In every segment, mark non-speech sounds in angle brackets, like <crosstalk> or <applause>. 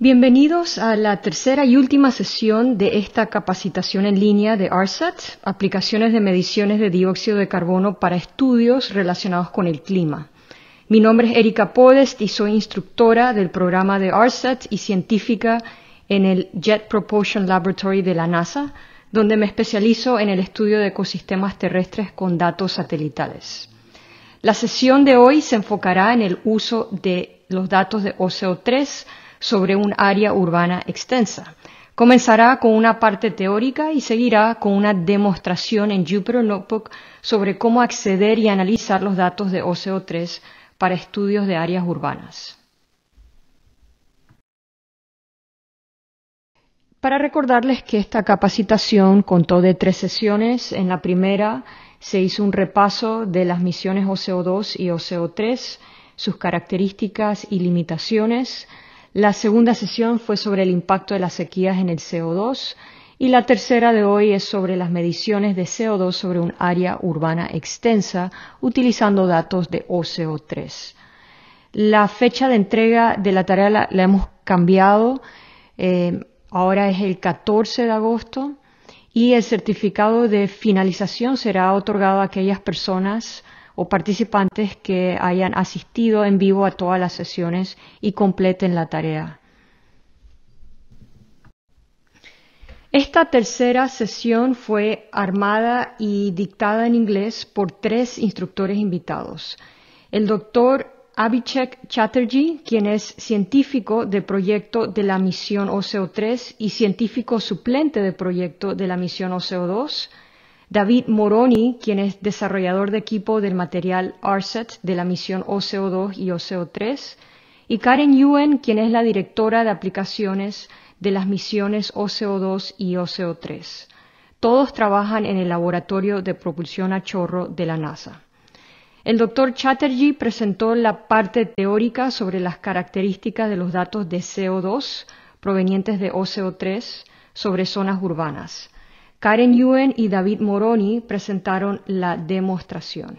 Bienvenidos a la tercera y última sesión de esta capacitación en línea de ARSAT, aplicaciones de mediciones de dióxido de carbono para estudios relacionados con el clima. Mi nombre es Erika Podest y soy instructora del programa de ARSAT y científica en el Jet Propulsion Laboratory de la NASA, donde me especializo en el estudio de ecosistemas terrestres con datos satelitales. La sesión de hoy se enfocará en el uso de los datos de OCO3 sobre un área urbana extensa. Comenzará con una parte teórica y seguirá con una demostración en Jupyter Notebook sobre cómo acceder y analizar los datos de OCO3 para estudios de áreas urbanas. Para recordarles que esta capacitación contó de tres sesiones. En la primera se hizo un repaso de las misiones OCO2 y OCO3, sus características y limitaciones. La segunda sesión fue sobre el impacto de las sequías en el CO2 y la tercera de hoy es sobre las mediciones de CO2 sobre un área urbana extensa utilizando datos de OCO3. La fecha de entrega de la tarea la, hemos cambiado. Eh, ahora es el 14 de agosto y el certificado de finalización será otorgado a aquellas personas o participantes que hayan asistido en vivo a todas las sesiones y completen la tarea. Esta tercera sesión fue armada y dictada en inglés por tres instructores invitados. El doctor Abhishek Chatterjee, quien es científico de proyecto de la misión oco 3 y científico suplente de proyecto de la misión oco 2. David Moroni, quien es desarrollador de equipo del material ARSET de la misión OCO2 y OCO3, y Karen Yuen, quien es la directora de aplicaciones de las misiones OCO2 y OCO3. Todos trabajan en el laboratorio de propulsión a chorro de la NASA. El doctor Chatterjee presentó la parte teórica sobre las características de los datos de CO2 provenientes de OCO3 sobre zonas urbanas. Karen Yuen y David Moroni presentaron la demostración.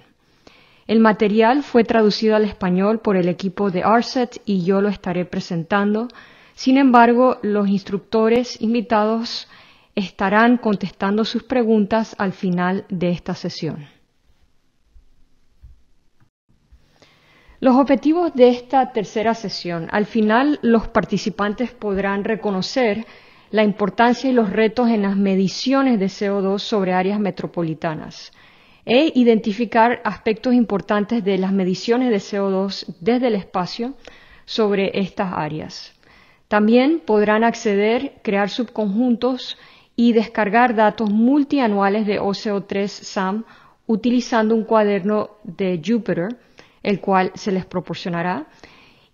El material fue traducido al español por el equipo de ARSET y yo lo estaré presentando. Sin embargo, los instructores invitados estarán contestando sus preguntas al final de esta sesión. Los objetivos de esta tercera sesión. Al final, los participantes podrán reconocer la importancia y los retos en las mediciones de CO2 sobre áreas metropolitanas e identificar aspectos importantes de las mediciones de CO2 desde el espacio sobre estas áreas. También podrán acceder, crear subconjuntos y descargar datos multianuales de OCO3 SAM utilizando un cuaderno de Jupyter, el cual se les proporcionará,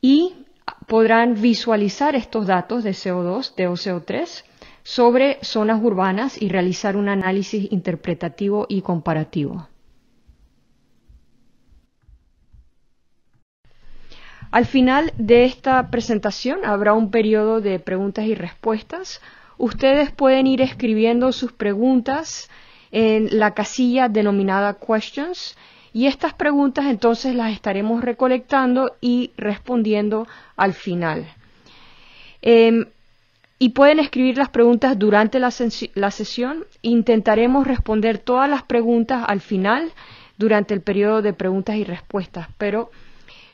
y podrán visualizar estos datos de CO2, de OCO3, sobre zonas urbanas y realizar un análisis interpretativo y comparativo. Al final de esta presentación habrá un periodo de preguntas y respuestas. Ustedes pueden ir escribiendo sus preguntas en la casilla denominada Questions y estas preguntas entonces las estaremos recolectando y respondiendo al final. Em, y pueden escribir las preguntas durante la, sesión. Intentaremos responder todas las preguntas al final durante el periodo de preguntas y respuestas, pero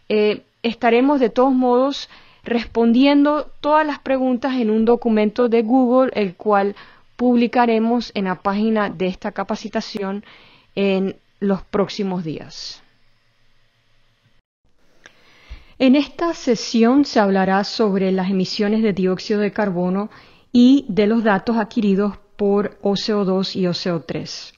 eh, estaremos de todos modos respondiendo todas las preguntas en un documento de Google, el cual publicaremos en la página de esta capacitación en los próximos días. En esta sesión se hablará sobre las emisiones de dióxido de carbono y de los datos adquiridos por OCO2 y OCO3.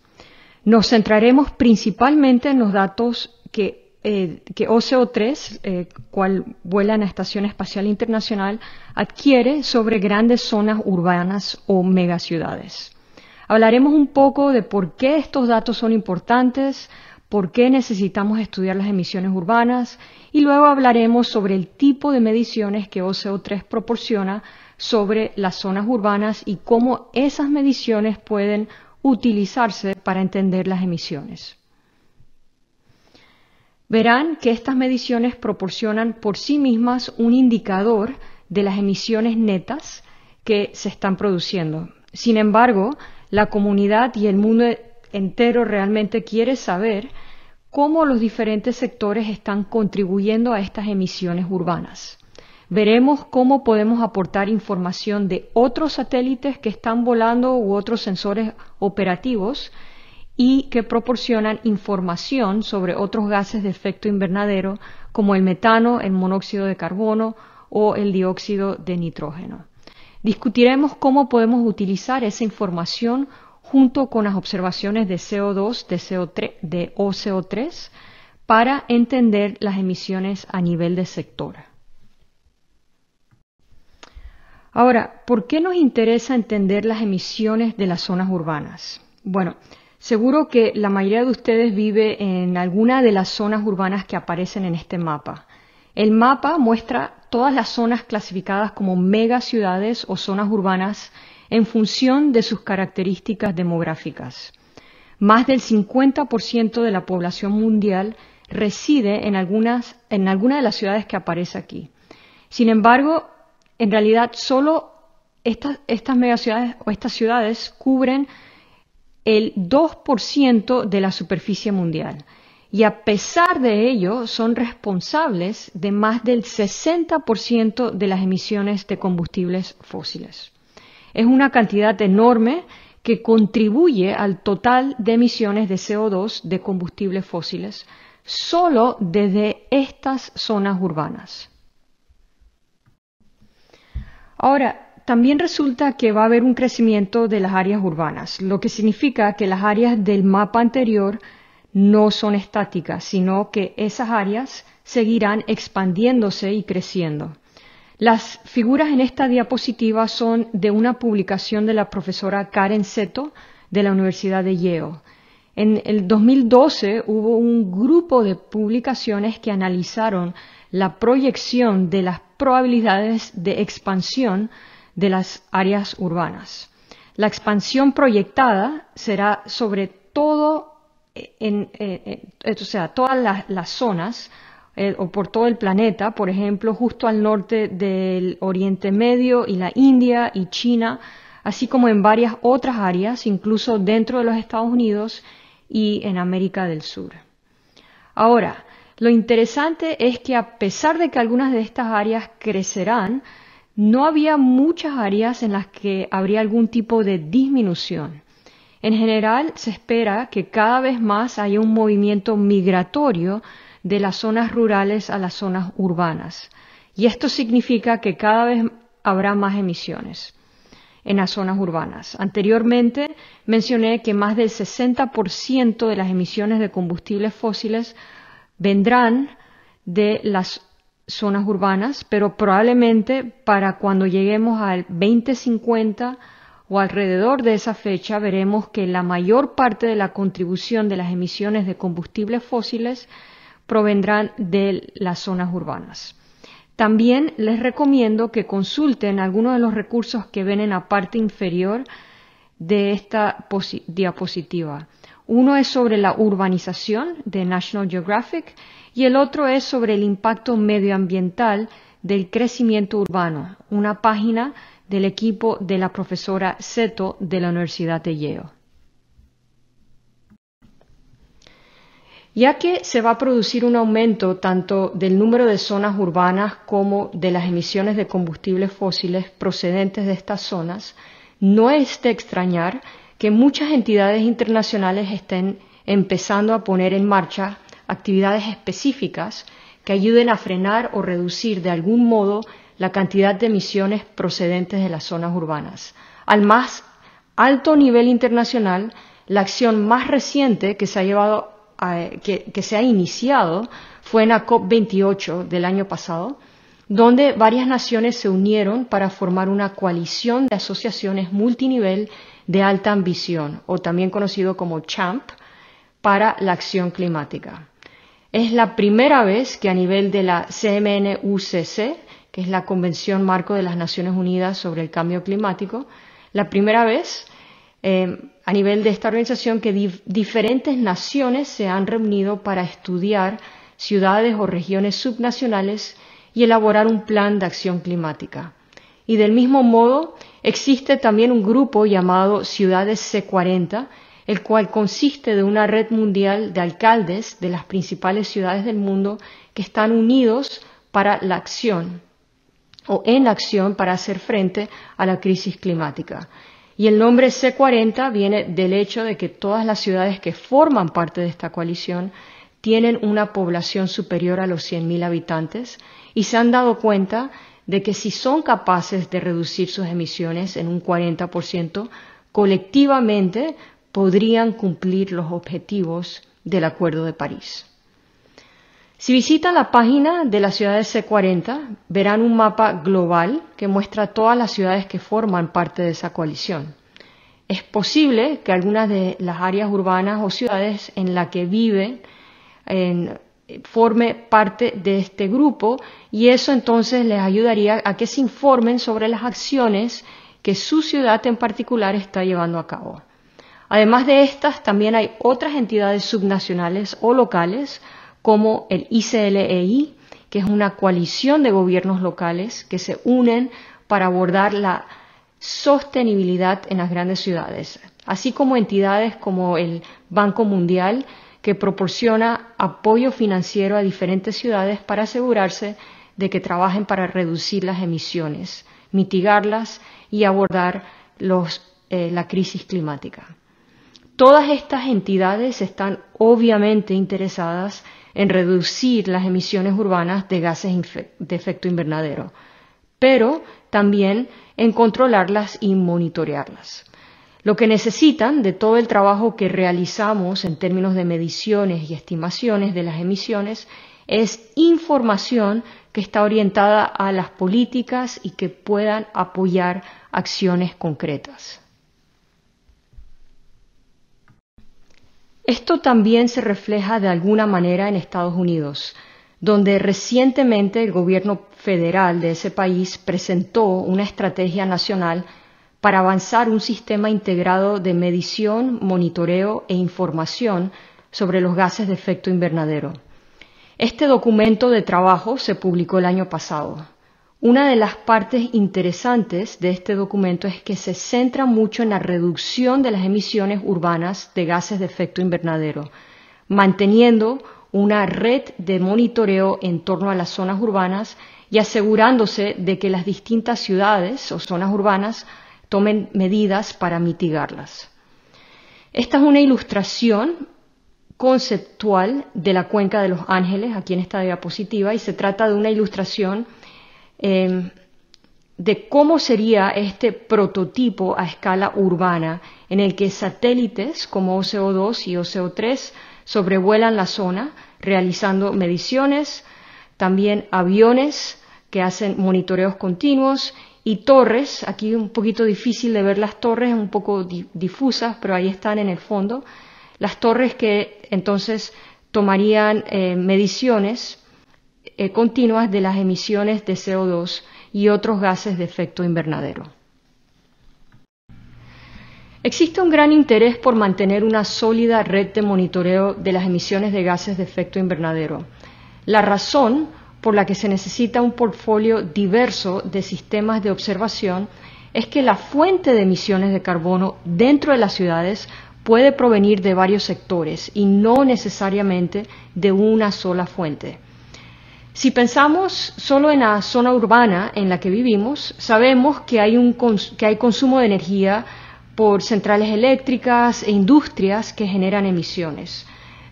Nos centraremos principalmente en los datos que, eh, OCO3, eh, cual vuela en la Estación Espacial Internacional, adquiere sobre grandes zonas urbanas o megaciudades. Hablaremos un poco de por qué estos datos son importantes, por qué necesitamos estudiar las emisiones urbanas y luego hablaremos sobre el tipo de mediciones que OCO3 proporciona sobre las zonas urbanas y cómo esas mediciones pueden utilizarse para entender las emisiones. Verán que estas mediciones proporcionan por sí mismas un indicador de las emisiones netas que se están produciendo. Sin embargo, la comunidad y el mundo entero realmente quiere saber cómo los diferentes sectores están contribuyendo a estas emisiones urbanas. Veremos cómo podemos aportar información de otros satélites que están volando u otros sensores operativos y que proporcionan información sobre otros gases de efecto invernadero como el metano, el monóxido de carbono o el dióxido de nitrógeno. Discutiremos cómo podemos utilizar esa información junto con las observaciones de CO2, de, CO3, OCO3, para entender las emisiones a nivel de sector. Ahora, ¿por qué nos interesa entender las emisiones de las zonas urbanas? Bueno, seguro que la mayoría de ustedes vive en alguna de las zonas urbanas que aparecen en este mapa. El mapa muestra todas las zonas clasificadas como megaciudades o zonas urbanas en función de sus características demográficas. Más del 50% de la población mundial reside en, algunas, en alguna de las ciudades que aparece aquí. Sin embargo, en realidad solo estas, estas megaciudades o estas ciudades cubren el 2% de la superficie mundial y a pesar de ello son responsables de más del 60% de las emisiones de combustibles fósiles. Es una cantidad enorme que contribuye al total de emisiones de CO2 de combustibles fósiles solo desde estas zonas urbanas. Ahora, también resulta que va a haber un crecimiento de las áreas urbanas, lo que significa que las áreas del mapa anterior no son estáticas, sino que esas áreas seguirán expandiéndose y creciendo. Las figuras en esta diapositiva son de una publicación de la profesora Karen Seto de la Universidad de Yale. En el 2012 hubo un grupo de publicaciones que analizaron la proyección de las probabilidades de expansión de las áreas urbanas. La expansión proyectada será sobre todo en, eh, eh, sea, todas las, zonas eh, o por todo el planeta, por ejemplo, justo al norte del Oriente Medio y la India y China, así como en varias otras áreas, incluso dentro de los Estados Unidos y en América del Sur. Ahora, lo interesante es que a pesar de que algunas de estas áreas crecerán, no había muchas áreas en las que habría algún tipo de disminución. En general, se espera que cada vez más haya un movimiento migratorio de las zonas rurales a las zonas urbanas. Y esto significa que cada vez habrá más emisiones en las zonas urbanas. Anteriormente mencioné que más del 60% de las emisiones de combustibles fósiles vendrán de las zonas urbanas, pero probablemente para cuando lleguemos al 2050 o alrededor de esa fecha veremos que la mayor parte de la contribución de las emisiones de combustibles fósiles provendrán de las zonas urbanas. También les recomiendo que consulten algunos de los recursos que ven en la parte inferior de esta diapositiva. Uno es sobre la urbanización de National Geographic y el otro es sobre el impacto medioambiental del crecimiento urbano, una página del equipo de la profesora Seto de la Universidad de Yale. Ya que se va a producir un aumento tanto del número de zonas urbanas como de las emisiones de combustibles fósiles procedentes de estas zonas, no es de extrañar que muchas entidades internacionales estén empezando a poner en marcha actividades específicas que ayuden a frenar o reducir de algún modo la cantidad de emisiones procedentes de las zonas urbanas. Al más alto nivel internacional, la acción más reciente que se ha llevado que, se ha iniciado fue en la COP28 del año pasado, donde varias naciones se unieron para formar una coalición de asociaciones multinivel de alta ambición, o también conocido como CHAMP, para la acción climática. Es la primera vez que a nivel de la CMNUCC que es la Convención Marco de las Naciones Unidas sobre el Cambio Climático, la primera vez eh, a nivel de esta organización que diferentes naciones se han reunido para estudiar ciudades o regiones subnacionales y elaborar un plan de acción climática. Y del mismo modo, existe también un grupo llamado Ciudades C40, el cual consiste de una red mundial de alcaldes de las principales ciudades del mundo que están unidos para la acción o en acción para hacer frente a la crisis climática. Y el nombre C40 viene del hecho de que todas las ciudades que forman parte de esta coalición tienen una población superior a los 100.000 habitantes y se han dado cuenta de que si son capaces de reducir sus emisiones en un 40%, colectivamente podrían cumplir los objetivos del Acuerdo de París. Si visitan la página de la ciudad de C40, verán un mapa global que muestra todas las ciudades que forman parte de esa coalición. Es posible que algunas de las áreas urbanas o ciudades en las que viven forme parte de este grupo y eso entonces les ayudaría a que se informen sobre las acciones que su ciudad en particular está llevando a cabo. Además de estas, también hay otras entidades subnacionales o locales como el ICLEI, e que es una coalición de gobiernos locales que se unen para abordar la sostenibilidad en las grandes ciudades, así como entidades como el Banco Mundial, que proporciona apoyo financiero a diferentes ciudades para asegurarse de que trabajen para reducir las emisiones, mitigarlas y abordar eh, la crisis climática. Todas estas entidades están obviamente interesadas en reducir las emisiones urbanas de gases de efecto invernadero, pero también en controlarlas y monitorearlas. Lo que necesitan de todo el trabajo que realizamos en términos de mediciones y estimaciones de las emisiones es información que está orientada a las políticas y que puedan apoyar acciones concretas. Esto también se refleja de alguna manera en Estados Unidos, donde recientemente el gobierno federal de ese país presentó una estrategia nacional para avanzar un sistema integrado de medición, monitoreo e información sobre los gases de efecto invernadero. Este documento de trabajo se publicó el año pasado. Una de las partes interesantes de este documento es que se centra mucho en la reducción de las emisiones urbanas de gases de efecto invernadero, manteniendo una red de monitoreo en torno a las zonas urbanas y asegurándose de que las distintas ciudades o zonas urbanas tomen medidas para mitigarlas. Esta es una ilustración conceptual de la cuenca de los ángeles aquí en esta diapositiva y se trata de una ilustración Em, de cómo sería este prototipo a escala urbana en el que satélites como OCO2 y OCO3 sobrevuelan la zona realizando mediciones, también aviones que hacen monitoreos continuos y torres, aquí un poquito difícil de ver las torres, un poco difusas, pero ahí están en el fondo, las torres que entonces tomarían eh, mediciones eh, continuas de las emisiones de CO2 y otros gases de efecto invernadero. Existe un gran interés por mantener una sólida red de monitoreo de las emisiones de gases de efecto invernadero. La razón por la que se necesita un portfolio diverso de sistemas de observación es que la fuente de emisiones de carbono dentro de las ciudades puede provenir de varios sectores y no necesariamente de una sola fuente. Si pensamos solo en la zona urbana en la que vivimos, sabemos que hay, un que hay consumo de energía por centrales eléctricas e industrias que generan emisiones.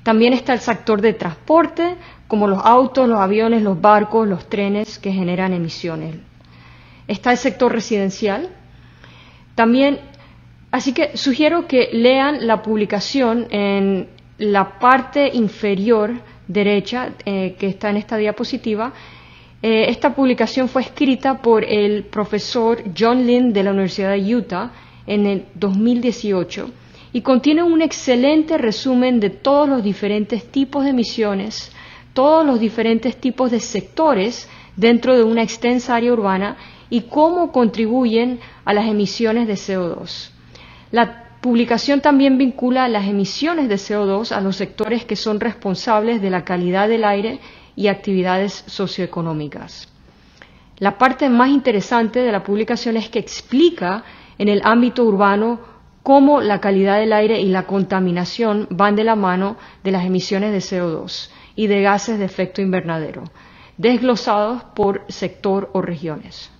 También está el sector de transporte, como los autos, los aviones, los barcos, los trenes que generan emisiones. Está el sector residencial. También, así que sugiero que lean la publicación en la parte inferior derecha eh, que está en esta diapositiva. Eh, esta publicación fue escrita por el profesor John Lynn de la Universidad de Utah en el 2018 y contiene un excelente resumen de todos los diferentes tipos de emisiones, todos los diferentes tipos de sectores dentro de una extensa área urbana y cómo contribuyen a las emisiones de CO2. La publicación también vincula las emisiones de CO2 a los sectores que son responsables de la calidad del aire y actividades socioeconómicas. La parte más interesante de la publicación es que explica en el ámbito urbano cómo la calidad del aire y la contaminación van de la mano de las emisiones de CO2 y de gases de efecto invernadero, desglosados por sector o regiones.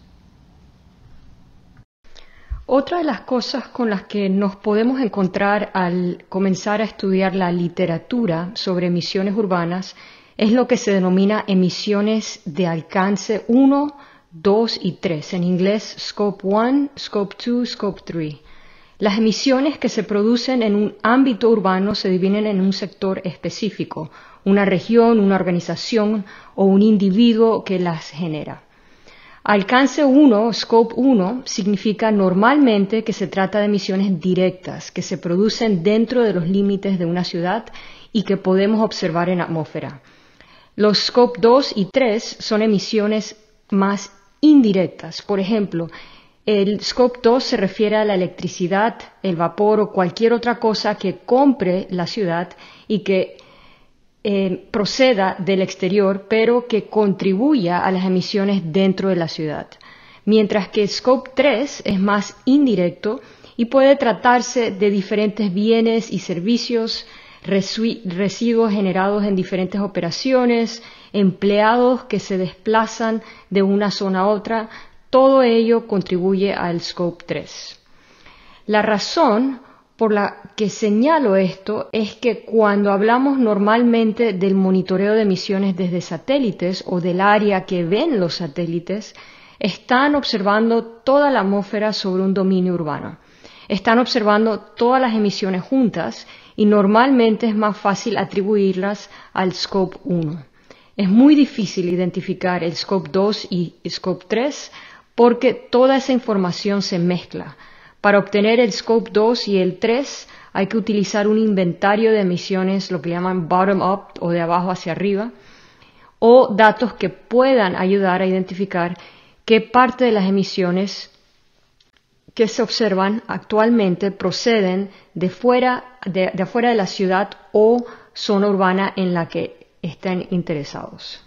Otra de las cosas con las que nos podemos encontrar al comenzar a estudiar la literatura sobre emisiones urbanas es lo que se denomina emisiones de alcance 1, 2 y 3, en inglés Scope 1, Scope 2, Scope 3. Las emisiones que se producen en un ámbito urbano se dividen en un sector específico, una región, una organización o un individuo que las genera. Alcance 1, Scope 1, significa normalmente que se trata de emisiones directas que se producen dentro de los límites de una ciudad y que podemos observar en atmósfera. Los Scope 2 y 3 son emisiones más indirectas. Por ejemplo, el Scope 2 se refiere a la electricidad, el vapor o cualquier otra cosa que compre la ciudad y que eh, proceda del exterior, pero que contribuya a las emisiones dentro de la ciudad. Mientras que Scope 3 es más indirecto y puede tratarse de diferentes bienes y servicios, residuos generados en diferentes operaciones, empleados que se desplazan de una zona a otra, todo ello contribuye al Scope 3. La razón por la que señalo esto es que cuando hablamos normalmente del monitoreo de emisiones desde satélites o del área que ven los satélites, están observando toda la atmósfera sobre un dominio urbano. Están observando todas las emisiones juntas y normalmente es más fácil atribuirlas al scope 1. Es muy difícil identificar el scope 2 y scope 3 porque toda esa información se mezcla para obtener el Scope 2 y el 3 hay que utilizar un inventario de emisiones, lo que llaman bottom-up o de abajo hacia arriba, o datos que puedan ayudar a identificar qué parte de las emisiones que se observan actualmente proceden de, fuera, de, afuera de la ciudad o zona urbana en la que estén interesados.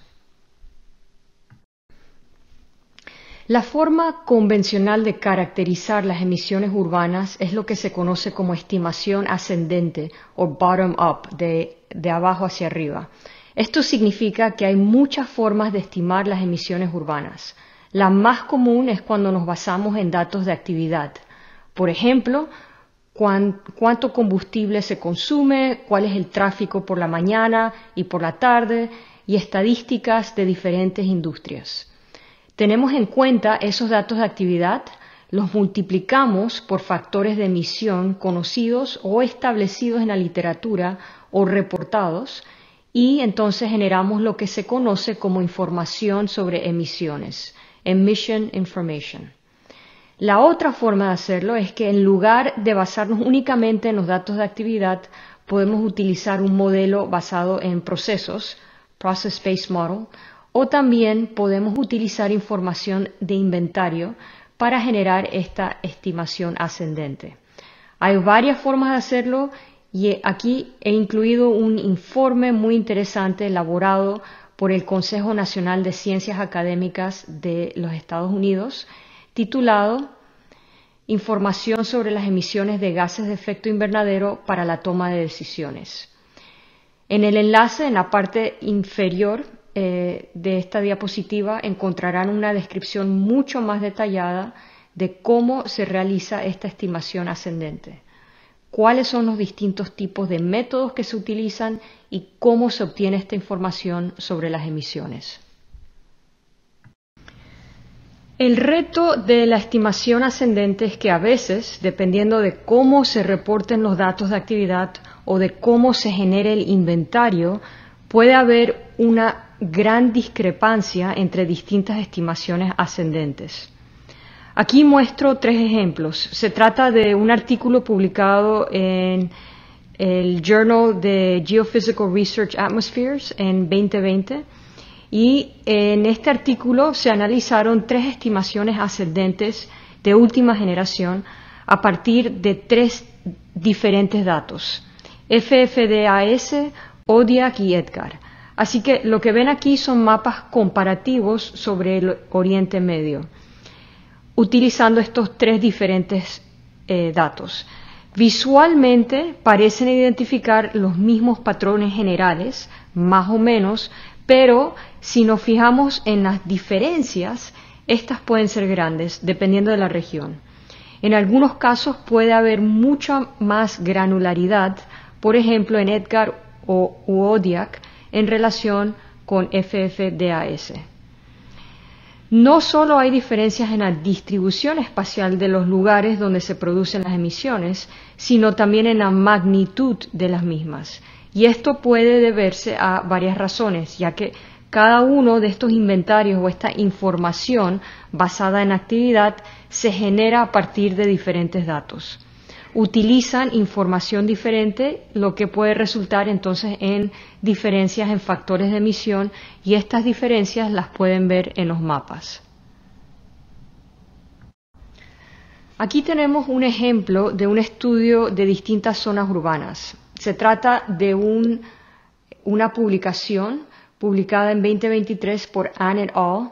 La forma convencional de caracterizar las emisiones urbanas es lo que se conoce como estimación ascendente o bottom-up, de, abajo hacia arriba. Esto significa que hay muchas formas de estimar las emisiones urbanas. La más común es cuando nos basamos en datos de actividad. Por ejemplo, cuánto combustible se consume, cuál es el tráfico por la mañana y por la tarde, y estadísticas de diferentes industrias. Tenemos en cuenta esos datos de actividad, los multiplicamos por factores de emisión conocidos o establecidos en la literatura o reportados y entonces generamos lo que se conoce como información sobre emisiones, emission information. La otra forma de hacerlo es que en lugar de basarnos únicamente en los datos de actividad, podemos utilizar un modelo basado en procesos, Process Based Model, o también podemos utilizar información de inventario para generar esta estimación ascendente. Hay varias formas de hacerlo y aquí he incluido un informe muy interesante elaborado por el Consejo Nacional de Ciencias Académicas de los Estados Unidos, titulado Información sobre las emisiones de gases de efecto invernadero para la toma de decisiones. En el enlace, en la parte inferior, eh, de esta diapositiva encontrarán una descripción mucho más detallada de cómo se realiza esta estimación ascendente, cuáles son los distintos tipos de métodos que se utilizan y cómo se obtiene esta información sobre las emisiones. El reto de la estimación ascendente es que a veces, dependiendo de cómo se reporten los datos de actividad o de cómo se genere el inventario, puede haber una gran discrepancia entre distintas estimaciones ascendentes. Aquí muestro tres ejemplos. Se trata de un artículo publicado en el Journal de Geophysical Research Atmospheres en 2020 y en este artículo se analizaron tres estimaciones ascendentes de última generación a partir de tres diferentes datos. FFDAS, Odiak y Edgar. Así que lo que ven aquí son mapas comparativos sobre el Oriente Medio, utilizando estos tres diferentes eh, datos. Visualmente parecen identificar los mismos patrones generales, más o menos, pero si nos fijamos en las diferencias, estas pueden ser grandes dependiendo de la región. En algunos casos puede haber mucha más granularidad, por ejemplo en Edgar o UODIAC en relación con FFDAS. No solo hay diferencias en la distribución espacial de los lugares donde se producen las emisiones, sino también en la magnitud de las mismas. Y esto puede deberse a varias razones, ya que cada uno de estos inventarios o esta información basada en actividad se genera a partir de diferentes datos utilizan información diferente, lo que puede resultar entonces en diferencias en factores de emisión y estas diferencias las pueden ver en los mapas. Aquí tenemos un ejemplo de un estudio de distintas zonas urbanas. Se trata de una publicación publicada en 2023 por Ann et al.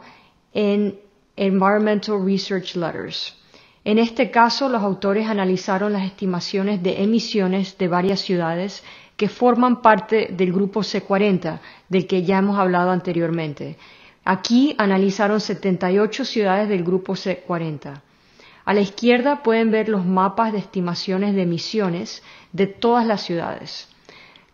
en Environmental Research Letters. En este caso, los autores analizaron las estimaciones de emisiones de varias ciudades que forman parte del grupo C40, del que ya hemos hablado anteriormente. Aquí analizaron 78 ciudades del grupo C40. A la izquierda pueden ver los mapas de estimaciones de emisiones de todas las ciudades.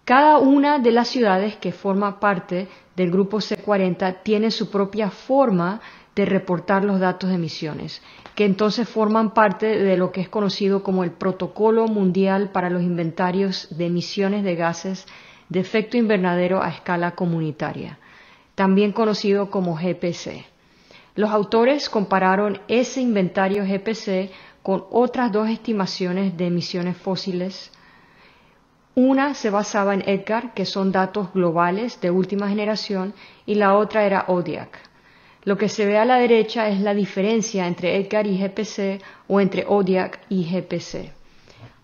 Cada una de las ciudades que forma parte del grupo C40 tiene su propia forma de reportar los datos de emisiones, que entonces forman parte de lo que es conocido como el Protocolo Mundial para los Inventarios de Emisiones de Gases de Efecto Invernadero a Escala Comunitaria, también conocido como GPC. Los autores compararon ese inventario GPC con otras dos estimaciones de emisiones fósiles. Una se basaba en EDGAR, que son datos globales de última generación, y la otra era ODIAC, lo que se ve a la derecha es la diferencia entre Edgar y GPC o entre Odiac y GPC.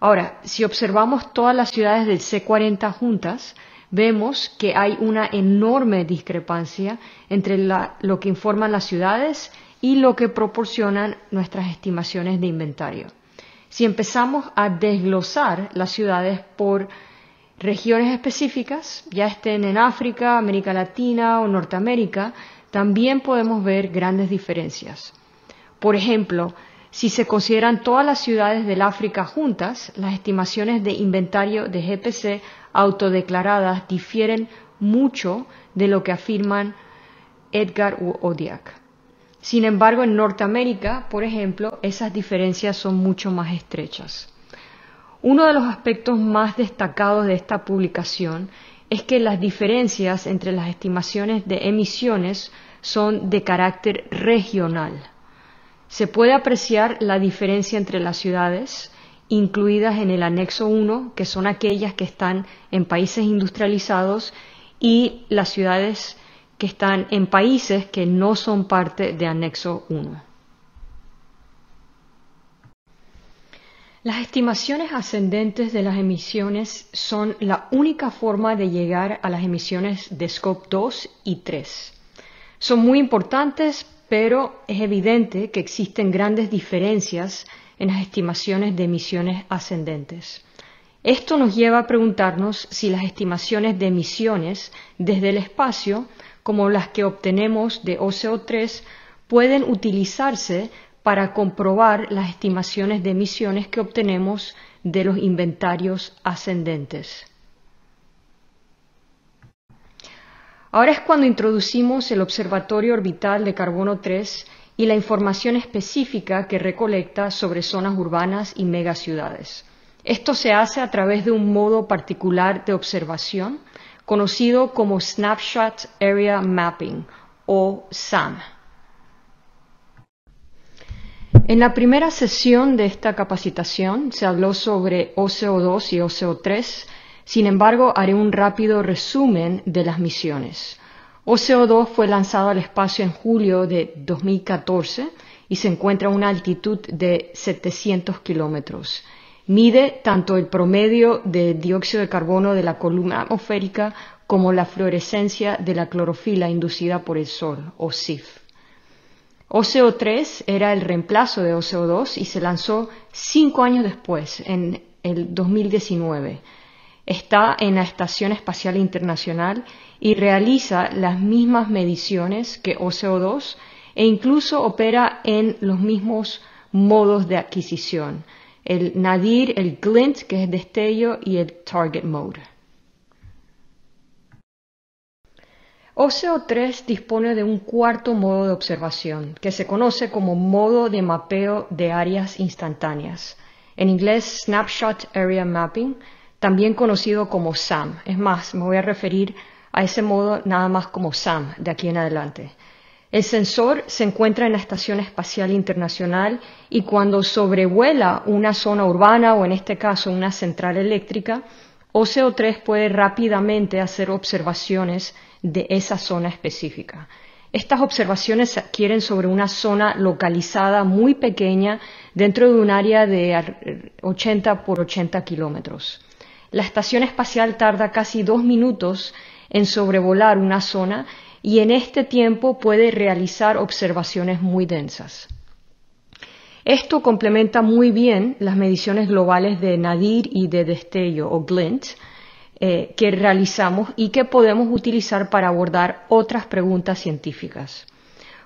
Ahora, si observamos todas las ciudades del C40 juntas, vemos que hay una enorme discrepancia entre lo que informan las ciudades y lo que proporcionan nuestras estimaciones de inventario. Si empezamos a desglosar las ciudades por regiones específicas, ya estén en África, América Latina o Norteamérica, también podemos ver grandes diferencias. Por ejemplo, si se consideran todas las ciudades del África juntas, las estimaciones de inventario de GPC autodeclaradas difieren mucho de lo que afirman Edgar u Odiak. Sin embargo, en Norteamérica, por ejemplo, esas diferencias son mucho más estrechas. Uno de los aspectos más destacados de esta publicación es que las diferencias entre las estimaciones de emisiones son de carácter regional. Se puede apreciar la diferencia entre las ciudades, incluidas en el anexo 1, que son aquellas que están en países industrializados, y las ciudades que están en países que no son parte de anexo 1. Las estimaciones ascendentes de las emisiones son la única forma de llegar a las emisiones de Scope 2 y 3. Son muy importantes, pero es evidente que existen grandes diferencias en las estimaciones de emisiones ascendentes. Esto nos lleva a preguntarnos si las estimaciones de emisiones desde el espacio, como las que obtenemos de OCO3, pueden utilizarse para comprobar las estimaciones de emisiones que obtenemos de los inventarios ascendentes. Ahora es cuando introducimos el observatorio orbital de carbono 3 y la información específica que recolecta sobre zonas urbanas y megaciudades. Esto se hace a través de un modo particular de observación conocido como Snapshot Area Mapping o SAM. En la primera sesión de esta capacitación se habló sobre OCO2 y OCO3, sin embargo haré un rápido resumen de las misiones. OCO2 fue lanzado al espacio en julio de 2014 y se encuentra a una altitud de 700 kilómetros. Mide tanto el promedio de dióxido de carbono de la columna atmosférica como la fluorescencia de la clorofila inducida por el sol, o OCO 3 era el reemplazo de OCO 2 y se lanzó cinco años después, en el 2019. Está en la Estación Espacial Internacional y realiza las mismas mediciones que OCO 2 e incluso opera en los mismos modos de adquisición, el nadir, el glint, que es destello, y el target mode. oco 3 dispone de un cuarto modo de observación, que se conoce como modo de mapeo de áreas instantáneas, en inglés Snapshot Area Mapping, también conocido como SAM. Es más, me voy a referir a ese modo nada más como SAM de aquí en adelante. El sensor se encuentra en la Estación Espacial Internacional y cuando sobrevuela una zona urbana o en este caso una central eléctrica, oco 3 puede rápidamente hacer observaciones de esa zona específica. Estas observaciones se adquieren sobre una zona localizada muy pequeña dentro de un área de 80 por 80 kilómetros. La estación espacial tarda casi dos minutos en sobrevolar una zona y en este tiempo puede realizar observaciones muy densas. Esto complementa muy bien las mediciones globales de Nadir y de Destello o GLINT, eh, que realizamos y que podemos utilizar para abordar otras preguntas científicas.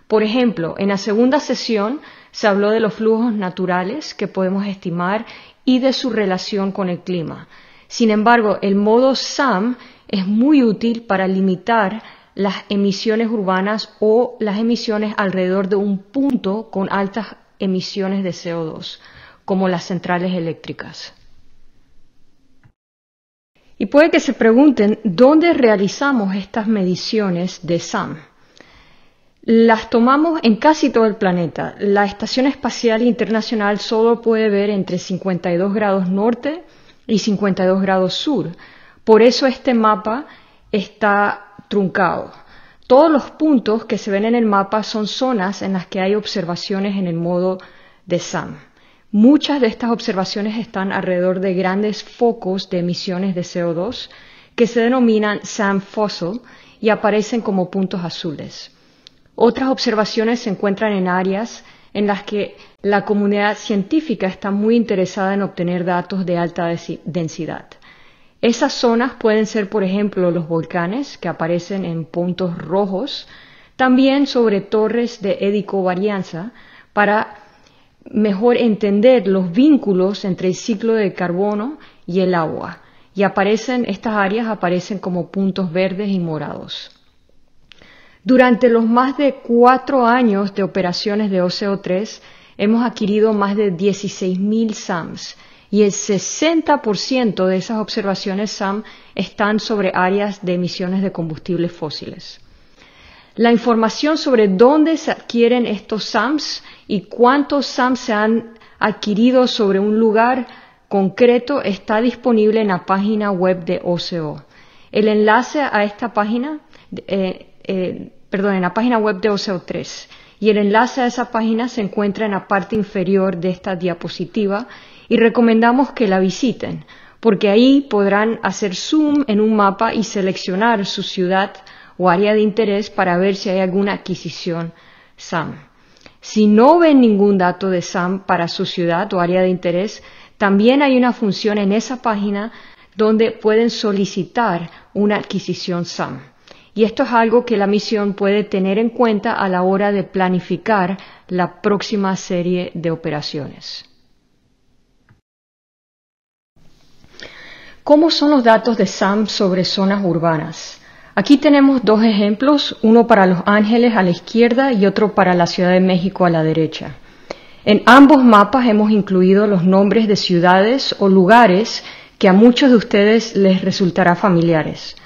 Por ejemplo, en la segunda sesión se habló de los flujos naturales que podemos estimar y de su relación con el clima. Sin embargo, el modo SAM es muy útil para limitar las emisiones urbanas o las emisiones alrededor de un punto con altas emisiones de CO2, como las centrales eléctricas. Y puede que se pregunten dónde realizamos estas mediciones de SAM. Las tomamos en casi todo el planeta. La Estación Espacial Internacional solo puede ver entre 52 grados norte y 52 grados sur. Por eso este mapa está truncado. Todos los puntos que se ven en el mapa son zonas en las que hay observaciones en el modo de SAM. Muchas de estas observaciones están alrededor de grandes focos de emisiones de CO2 que se denominan sand fossil y aparecen como puntos azules. Otras observaciones se encuentran en áreas en las que la comunidad científica está muy interesada en obtener datos de alta densidad. Esas zonas pueden ser, por ejemplo, los volcanes, que aparecen en puntos rojos, también sobre torres de Varianza para mejor entender los vínculos entre el ciclo de carbono y el agua. Y aparecen, estas áreas aparecen como puntos verdes y morados. Durante los más de cuatro años de operaciones de OCO3, hemos adquirido más de 16.000 SAMs y el 60% de esas observaciones SAM están sobre áreas de emisiones de combustibles fósiles. La información sobre dónde se adquieren estos SAMs y cuántos SAMs se han adquirido sobre un lugar concreto está disponible en la página web de OCO. El enlace a esta página, eh, eh, perdón, en la página web de OCO 3 y el enlace a esa página se encuentra en la parte inferior de esta diapositiva y recomendamos que la visiten porque ahí podrán hacer zoom en un mapa y seleccionar su ciudad o área de interés para ver si hay alguna adquisición SAM. Si no ven ningún dato de SAM para su ciudad o área de interés, también hay una función en esa página donde pueden solicitar una adquisición SAM. Y esto es algo que la misión puede tener en cuenta a la hora de planificar la próxima serie de operaciones. ¿Cómo son los datos de SAM sobre zonas urbanas? Aquí tenemos dos ejemplos, uno para Los Ángeles a la izquierda y otro para la Ciudad de México a la derecha. En ambos mapas hemos incluido los nombres de ciudades o lugares que a muchos de ustedes les resultará familiares.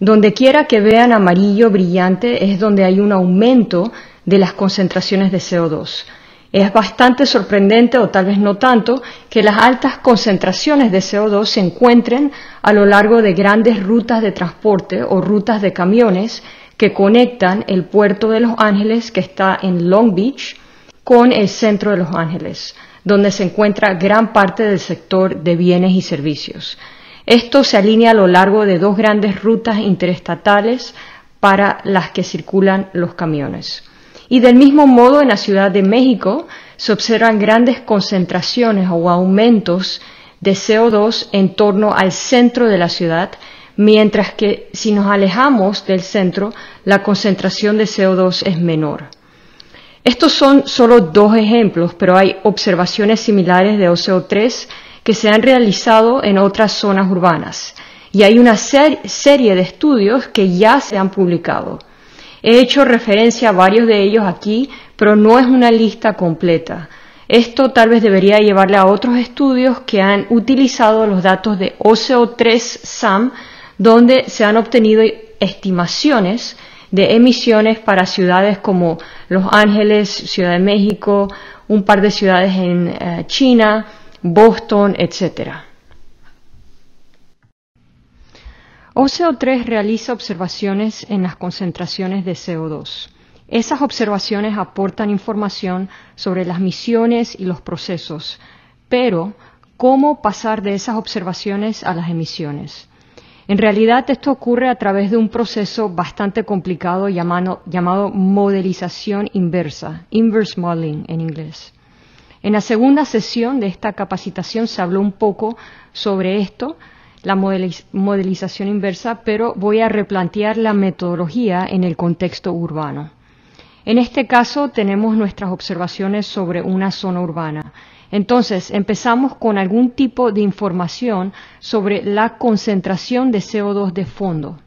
Donde quiera que vean amarillo brillante es donde hay un aumento de las concentraciones de CO2. Es bastante sorprendente, o tal vez no tanto, que las altas concentraciones de CO2 se encuentren a lo largo de grandes rutas de transporte o rutas de camiones que conectan el puerto de Los Ángeles, que está en Long Beach, con el centro de Los Ángeles, donde se encuentra gran parte del sector de bienes y servicios. Esto se alinea a lo largo de dos grandes rutas interestatales para las que circulan los camiones. Y del mismo modo en la Ciudad de México se observan grandes concentraciones o aumentos de CO2 en torno al centro de la ciudad, mientras que si nos alejamos del centro, la concentración de CO2 es menor. Estos son solo dos ejemplos, pero hay observaciones similares de OCO3 que se han realizado en otras zonas urbanas y hay una serie de estudios que ya se han publicado. He hecho referencia a varios de ellos aquí, pero no es una lista completa. Esto tal vez debería llevarle a otros estudios que han utilizado los datos de OCO3SAM, donde se han obtenido estimaciones de emisiones para ciudades como Los Ángeles, Ciudad de México, un par de ciudades en eh, China, Boston, etcétera. OCO3 realiza observaciones en las concentraciones de CO2. Esas observaciones aportan información sobre las misiones y los procesos, pero cómo pasar de esas observaciones a las emisiones. En realidad esto ocurre a través de un proceso bastante complicado llamado, llamado, modelización inversa, inverse modeling en inglés. En la segunda sesión de esta capacitación se habló un poco sobre esto, la modelización inversa, pero voy a replantear la metodología en el contexto urbano. En este caso tenemos nuestras observaciones sobre una zona urbana. Entonces, empezamos con algún tipo de información sobre la concentración de CO2 de fondo.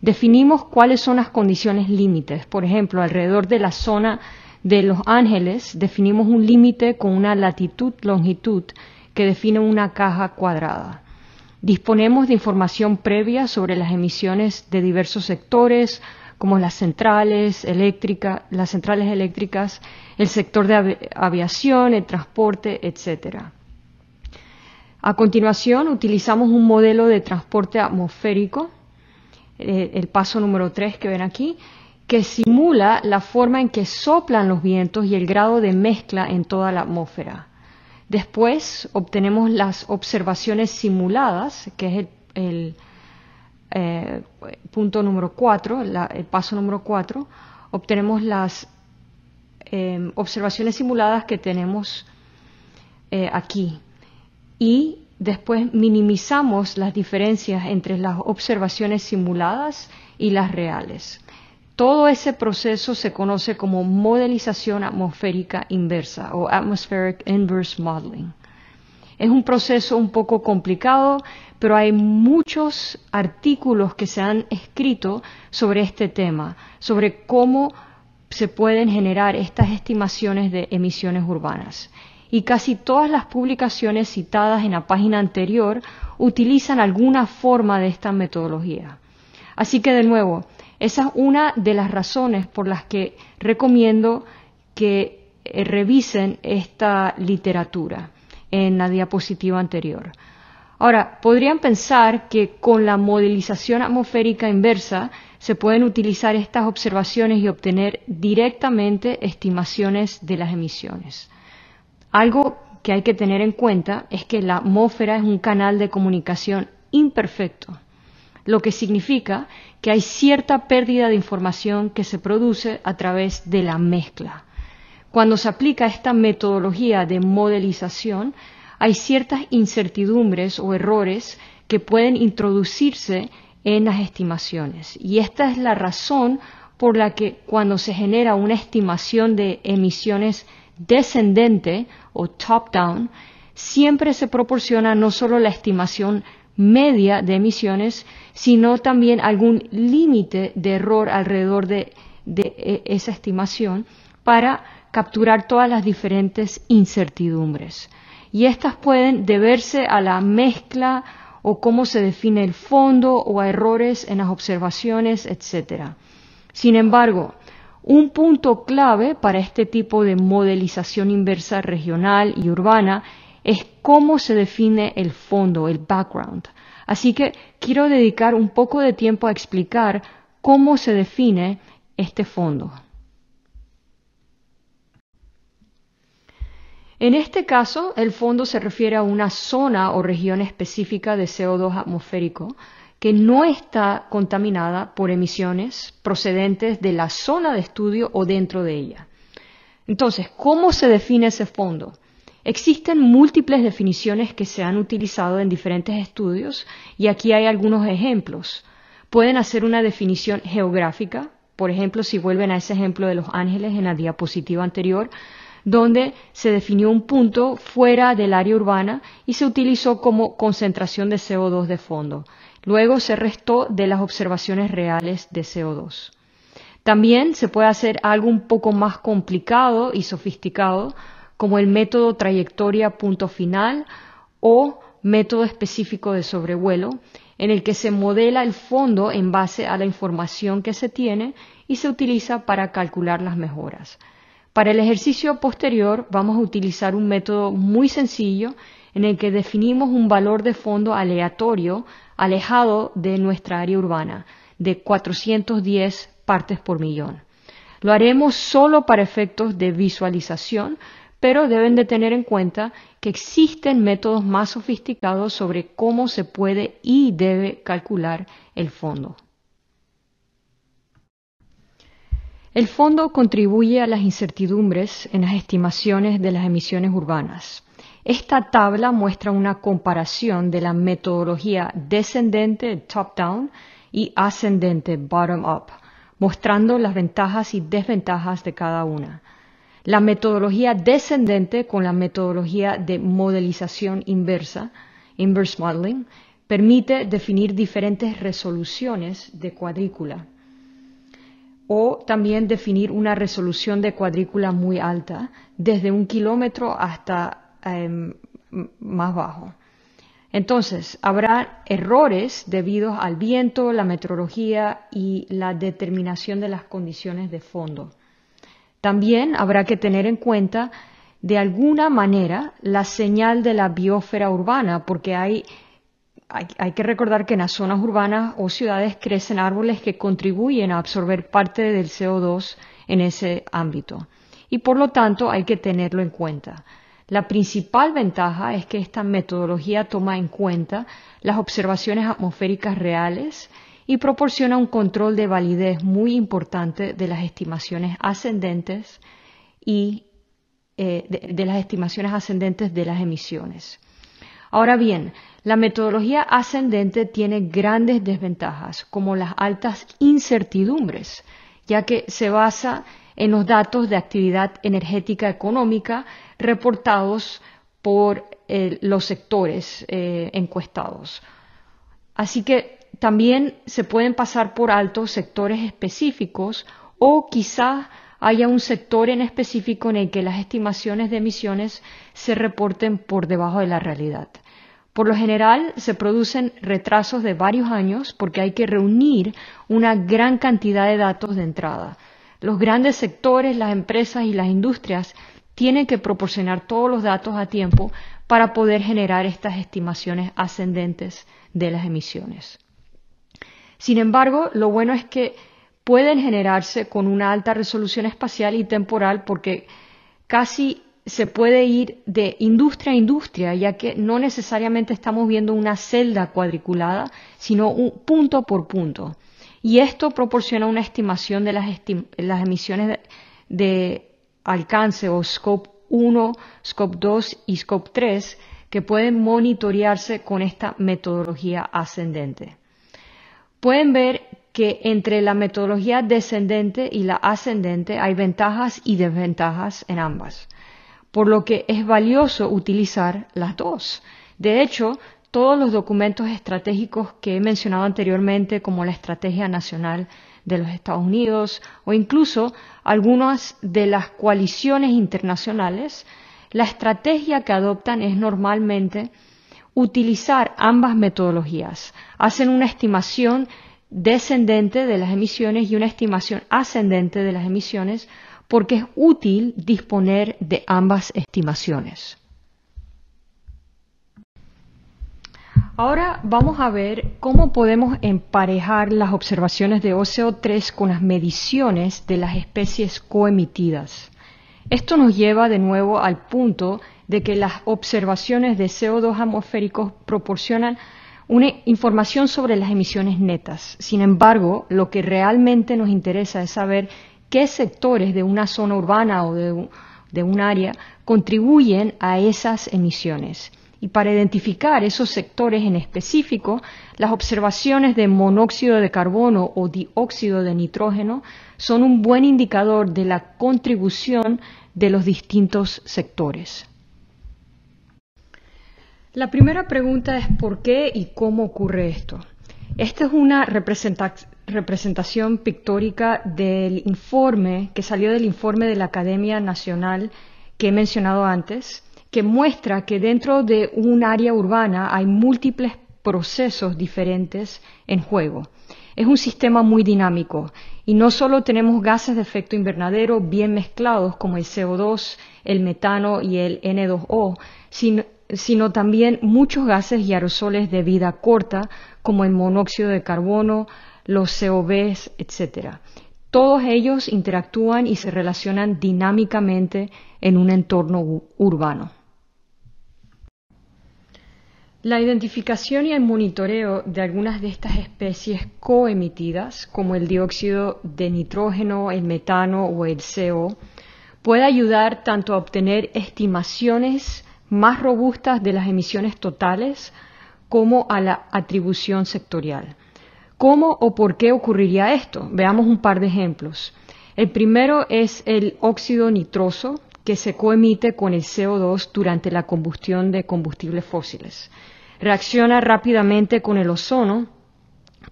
Definimos cuáles son las condiciones límites. Por ejemplo, alrededor de la zona de Los Ángeles definimos un límite con una latitud-longitud que define una caja cuadrada. Disponemos de información previa sobre las emisiones de diversos sectores, como las centrales eléctricas, las centrales eléctricas, el sector de aviación, el transporte, etcétera. A continuación, utilizamos un modelo de transporte atmosférico, eh, el paso número 3 que ven aquí, que simula la forma en que soplan los vientos y el grado de mezcla en toda la atmósfera. Después obtenemos las observaciones simuladas, que es el, eh, punto número 4, el paso número 4. Obtenemos las em, observaciones simuladas que tenemos eh, aquí. Y después minimizamos las diferencias entre las observaciones simuladas y las reales. Todo ese proceso se conoce como modelización atmosférica inversa o atmospheric inverse modeling. Es un proceso un poco complicado, pero hay muchos artículos que se han escrito sobre este tema, sobre cómo se pueden generar estas estimaciones de emisiones urbanas. Y casi todas las publicaciones citadas en la página anterior utilizan alguna forma de esta metodología. Así que de nuevo, esa es una de las razones por las que recomiendo que eh, revisen esta literatura en la diapositiva anterior. Ahora, podrían pensar que con la modelización atmosférica inversa se pueden utilizar estas observaciones y obtener directamente estimaciones de las emisiones. Algo que hay que tener en cuenta es que la atmósfera es un canal de comunicación imperfecto lo que significa que hay cierta pérdida de información que se produce a través de la mezcla. Cuando se aplica esta metodología de modelización, hay ciertas incertidumbres o errores que pueden introducirse en las estimaciones. Y esta es la razón por la que cuando se genera una estimación de emisiones descendente o top-down, siempre se proporciona no solo la estimación media de emisiones, sino también algún límite de error alrededor de, e, esa estimación para capturar todas las diferentes incertidumbres. Y estas pueden deberse a la mezcla o cómo se define el fondo o a errores en las observaciones, etc. Sin embargo, un punto clave para este tipo de modelización inversa regional y urbana es cómo se define el fondo, el background, Así que quiero dedicar un poco de tiempo a explicar cómo se define este fondo. En este caso, el fondo se refiere a una zona o región específica de CO2 atmosférico que no está contaminada por emisiones procedentes de la zona de estudio o dentro de ella. Entonces, ¿cómo se define ese fondo? Existen múltiples definiciones que se han utilizado en diferentes estudios y aquí hay algunos ejemplos. Pueden hacer una definición geográfica, por ejemplo, si vuelven a ese ejemplo de los ángeles en la diapositiva anterior, donde se definió un punto fuera del área urbana y se utilizó como concentración de CO2 de fondo. Luego se restó de las observaciones reales de CO2. También se puede hacer algo un poco más complicado y sofisticado, como el método trayectoria punto final o método específico de sobrevuelo, en el que se modela el fondo en base a la información que se tiene y se utiliza para calcular las mejoras. Para el ejercicio posterior vamos a utilizar un método muy sencillo en el que definimos un valor de fondo aleatorio alejado de nuestra área urbana de 410 partes por millón. Lo haremos solo para efectos de visualización, pero deben de tener en cuenta que existen métodos más sofisticados sobre cómo se puede y debe calcular el fondo. El fondo contribuye a las incertidumbres en las estimaciones de las emisiones urbanas. Esta tabla muestra una comparación de la metodología descendente top-down y ascendente bottom-up, mostrando las ventajas y desventajas de cada una la metodología descendente con la metodología de modelización inversa, inverse modeling, permite definir diferentes resoluciones de cuadrícula o también definir una resolución de cuadrícula muy alta, desde un kilómetro hasta em, más bajo. Entonces, habrá errores debido al viento, la meteorología y la determinación de las condiciones de fondo. También habrá que tener en cuenta de alguna manera la señal de la biosfera urbana, porque hay, hay, hay, que recordar que en las zonas urbanas o ciudades crecen árboles que contribuyen a absorber parte del CO2 en ese ámbito. Y por lo tanto hay que tenerlo en cuenta. La principal ventaja es que esta metodología toma en cuenta las observaciones atmosféricas reales, y proporciona un control de validez muy importante de las estimaciones ascendentes y eh, de, las estimaciones ascendentes de las emisiones. Ahora bien, la metodología ascendente tiene grandes desventajas, como las altas incertidumbres, ya que se basa en los datos de actividad energética económica reportados por eh, los sectores eh, encuestados. Así que también se pueden pasar por alto sectores específicos o quizás haya un sector en específico en el que las estimaciones de emisiones se reporten por debajo de la realidad. Por lo general se producen retrasos de varios años porque hay que reunir una gran cantidad de datos de entrada. Los grandes sectores, las empresas y las industrias tienen que proporcionar todos los datos a tiempo para poder generar estas estimaciones ascendentes de las emisiones. Sin embargo, lo bueno es que pueden generarse con una alta resolución espacial y temporal porque casi se puede ir de industria a industria, ya que no necesariamente estamos viendo una celda cuadriculada, sino un punto por punto. Y esto proporciona una estimación de las, emisiones de, de alcance o scope 1, scope 2 y scope 3 que pueden monitorearse con esta metodología ascendente pueden ver que entre la metodología descendente y la ascendente hay ventajas y desventajas en ambas, por lo que es valioso utilizar las dos. De hecho, todos los documentos estratégicos que he mencionado anteriormente, como la Estrategia Nacional de los Estados Unidos o incluso algunas de las coaliciones internacionales, la estrategia que adoptan es normalmente utilizar ambas metodologías. Hacen una estimación descendente de las emisiones y una estimación ascendente de las emisiones porque es útil disponer de ambas estimaciones. Ahora vamos a ver cómo podemos emparejar las observaciones de OCO3 con las mediciones de las especies coemitidas. Esto nos lleva de nuevo al punto de que las observaciones de CO2 atmosféricos proporcionan una información sobre las emisiones netas. Sin embargo, lo que realmente nos interesa es saber qué sectores de una zona urbana o de de un área contribuyen a esas emisiones. Y para identificar esos sectores en específico, las observaciones de monóxido de carbono o dióxido de nitrógeno son un buen indicador de la contribución de los distintos sectores. La primera pregunta es por qué y cómo ocurre esto. Esta es una representación pictórica del informe que salió del informe de la Academia Nacional que he mencionado antes, que muestra que dentro de un área urbana hay múltiples procesos diferentes en juego. Es un sistema muy dinámico y no solo tenemos gases de efecto invernadero bien mezclados como el CO2, el metano y el N2O, sino, sino también muchos gases y aerosoles de vida corta, como el monóxido de carbono, los COVs, etc. Todos ellos interactúan y se relacionan dinámicamente en un entorno urbano. La identificación y el monitoreo de algunas de estas especies coemitidas, como el dióxido de nitrógeno, el metano o el CO, puede ayudar tanto a obtener estimaciones más robustas de las emisiones totales como a la atribución sectorial. ¿Cómo o por qué ocurriría esto? Veamos un par de ejemplos. El primero es el óxido nitroso que se coemite con el CO2 durante la combustión de combustibles fósiles. Reacciona rápidamente con el ozono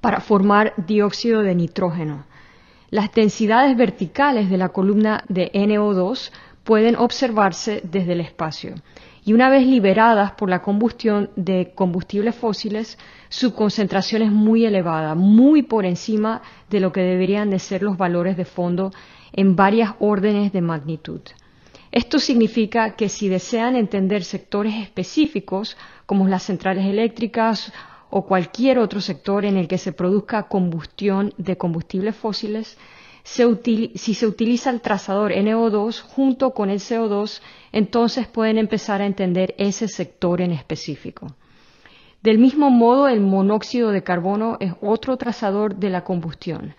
para formar dióxido de nitrógeno. Las densidades verticales de la columna de NO2 pueden observarse desde el espacio y una vez liberadas por la combustión de combustibles fósiles, su concentración es muy elevada, muy por encima de lo que deberían de ser los valores de fondo en varias órdenes de magnitud. Esto significa que si desean entender sectores específicos, como las centrales eléctricas o cualquier otro sector en el que se produzca combustión de combustibles fósiles, si se utiliza el trazador NO2 junto con el CO2, entonces pueden empezar a entender ese sector en específico. Del mismo modo, el monóxido de carbono es otro trazador de la combustión.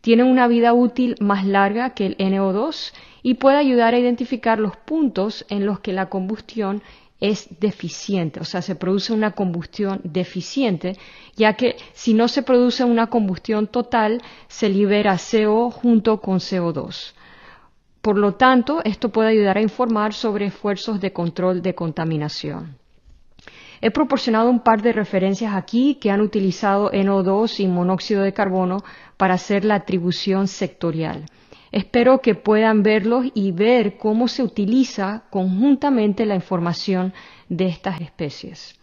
Tiene una vida útil más larga que el NO2 y puede ayudar a identificar los puntos en los que la combustión es deficiente, o sea, se produce una combustión deficiente, ya que si no se produce una combustión total, se libera CO junto con CO2. Por lo tanto, esto puede ayudar a informar sobre esfuerzos de control de contaminación. He proporcionado un par de referencias aquí que han utilizado NO2 y monóxido de carbono para hacer la atribución sectorial. Espero que puedan verlos y ver cómo se utiliza conjuntamente la información de estas especies.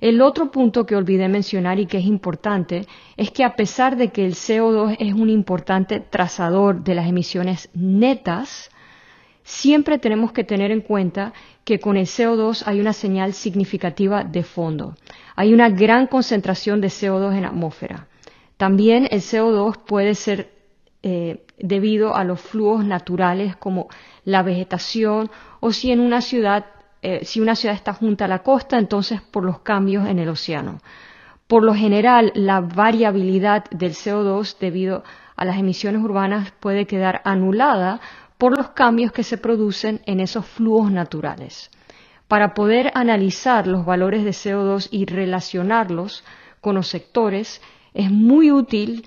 El otro punto que olvidé mencionar y que es importante es que a pesar de que el CO2 es un importante trazador de las emisiones netas, siempre tenemos que tener en cuenta que con el CO2 hay una señal significativa de fondo. Hay una gran concentración de CO2 en la atmósfera. También el CO2 puede ser eh, debido a los flujos naturales como la vegetación o si en una ciudad eh, si una ciudad está junta a la costa entonces por los cambios en el océano por lo general la variabilidad del CO2 debido a las emisiones urbanas puede quedar anulada por los cambios que se producen en esos flujos naturales para poder analizar los valores de CO2 y relacionarlos con los sectores es muy útil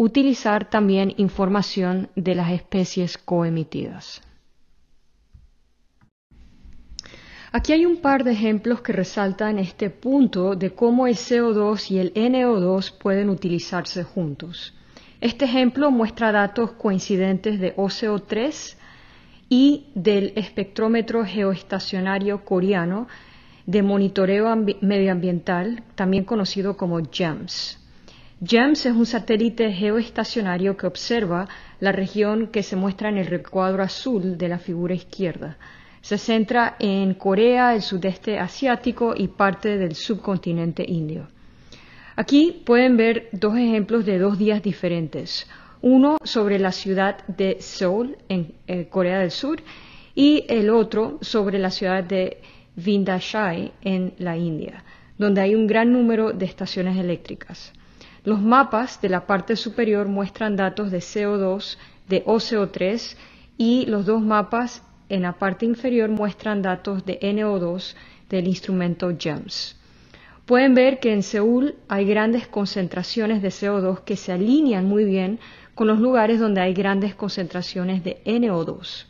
utilizar también información de las especies coemitidas. Aquí hay un par de ejemplos que resaltan este punto de cómo el CO2 y el NO2 pueden utilizarse juntos. Este ejemplo muestra datos coincidentes de OCO3 y del espectrómetro geoestacionario coreano de monitoreo medioambiental, también conocido como GEMS. GEMS es un satélite geoestacionario que observa la región que se muestra en el recuadro azul de la figura izquierda. Se centra en Corea, el sudeste asiático y parte del subcontinente indio. Aquí pueden ver dos ejemplos de dos días diferentes. Uno sobre la ciudad de Seoul, en eh, Corea del Sur, y el otro sobre la ciudad de Vindashai en la India, donde hay un gran número de estaciones eléctricas. Los mapas de la parte superior muestran datos de CO2, de OCO3 y los dos mapas en la parte inferior muestran datos de NO2 del instrumento GEMS. Pueden ver que en Seúl hay grandes concentraciones de CO2 que se alinean muy bien con los lugares donde hay grandes concentraciones de NO2.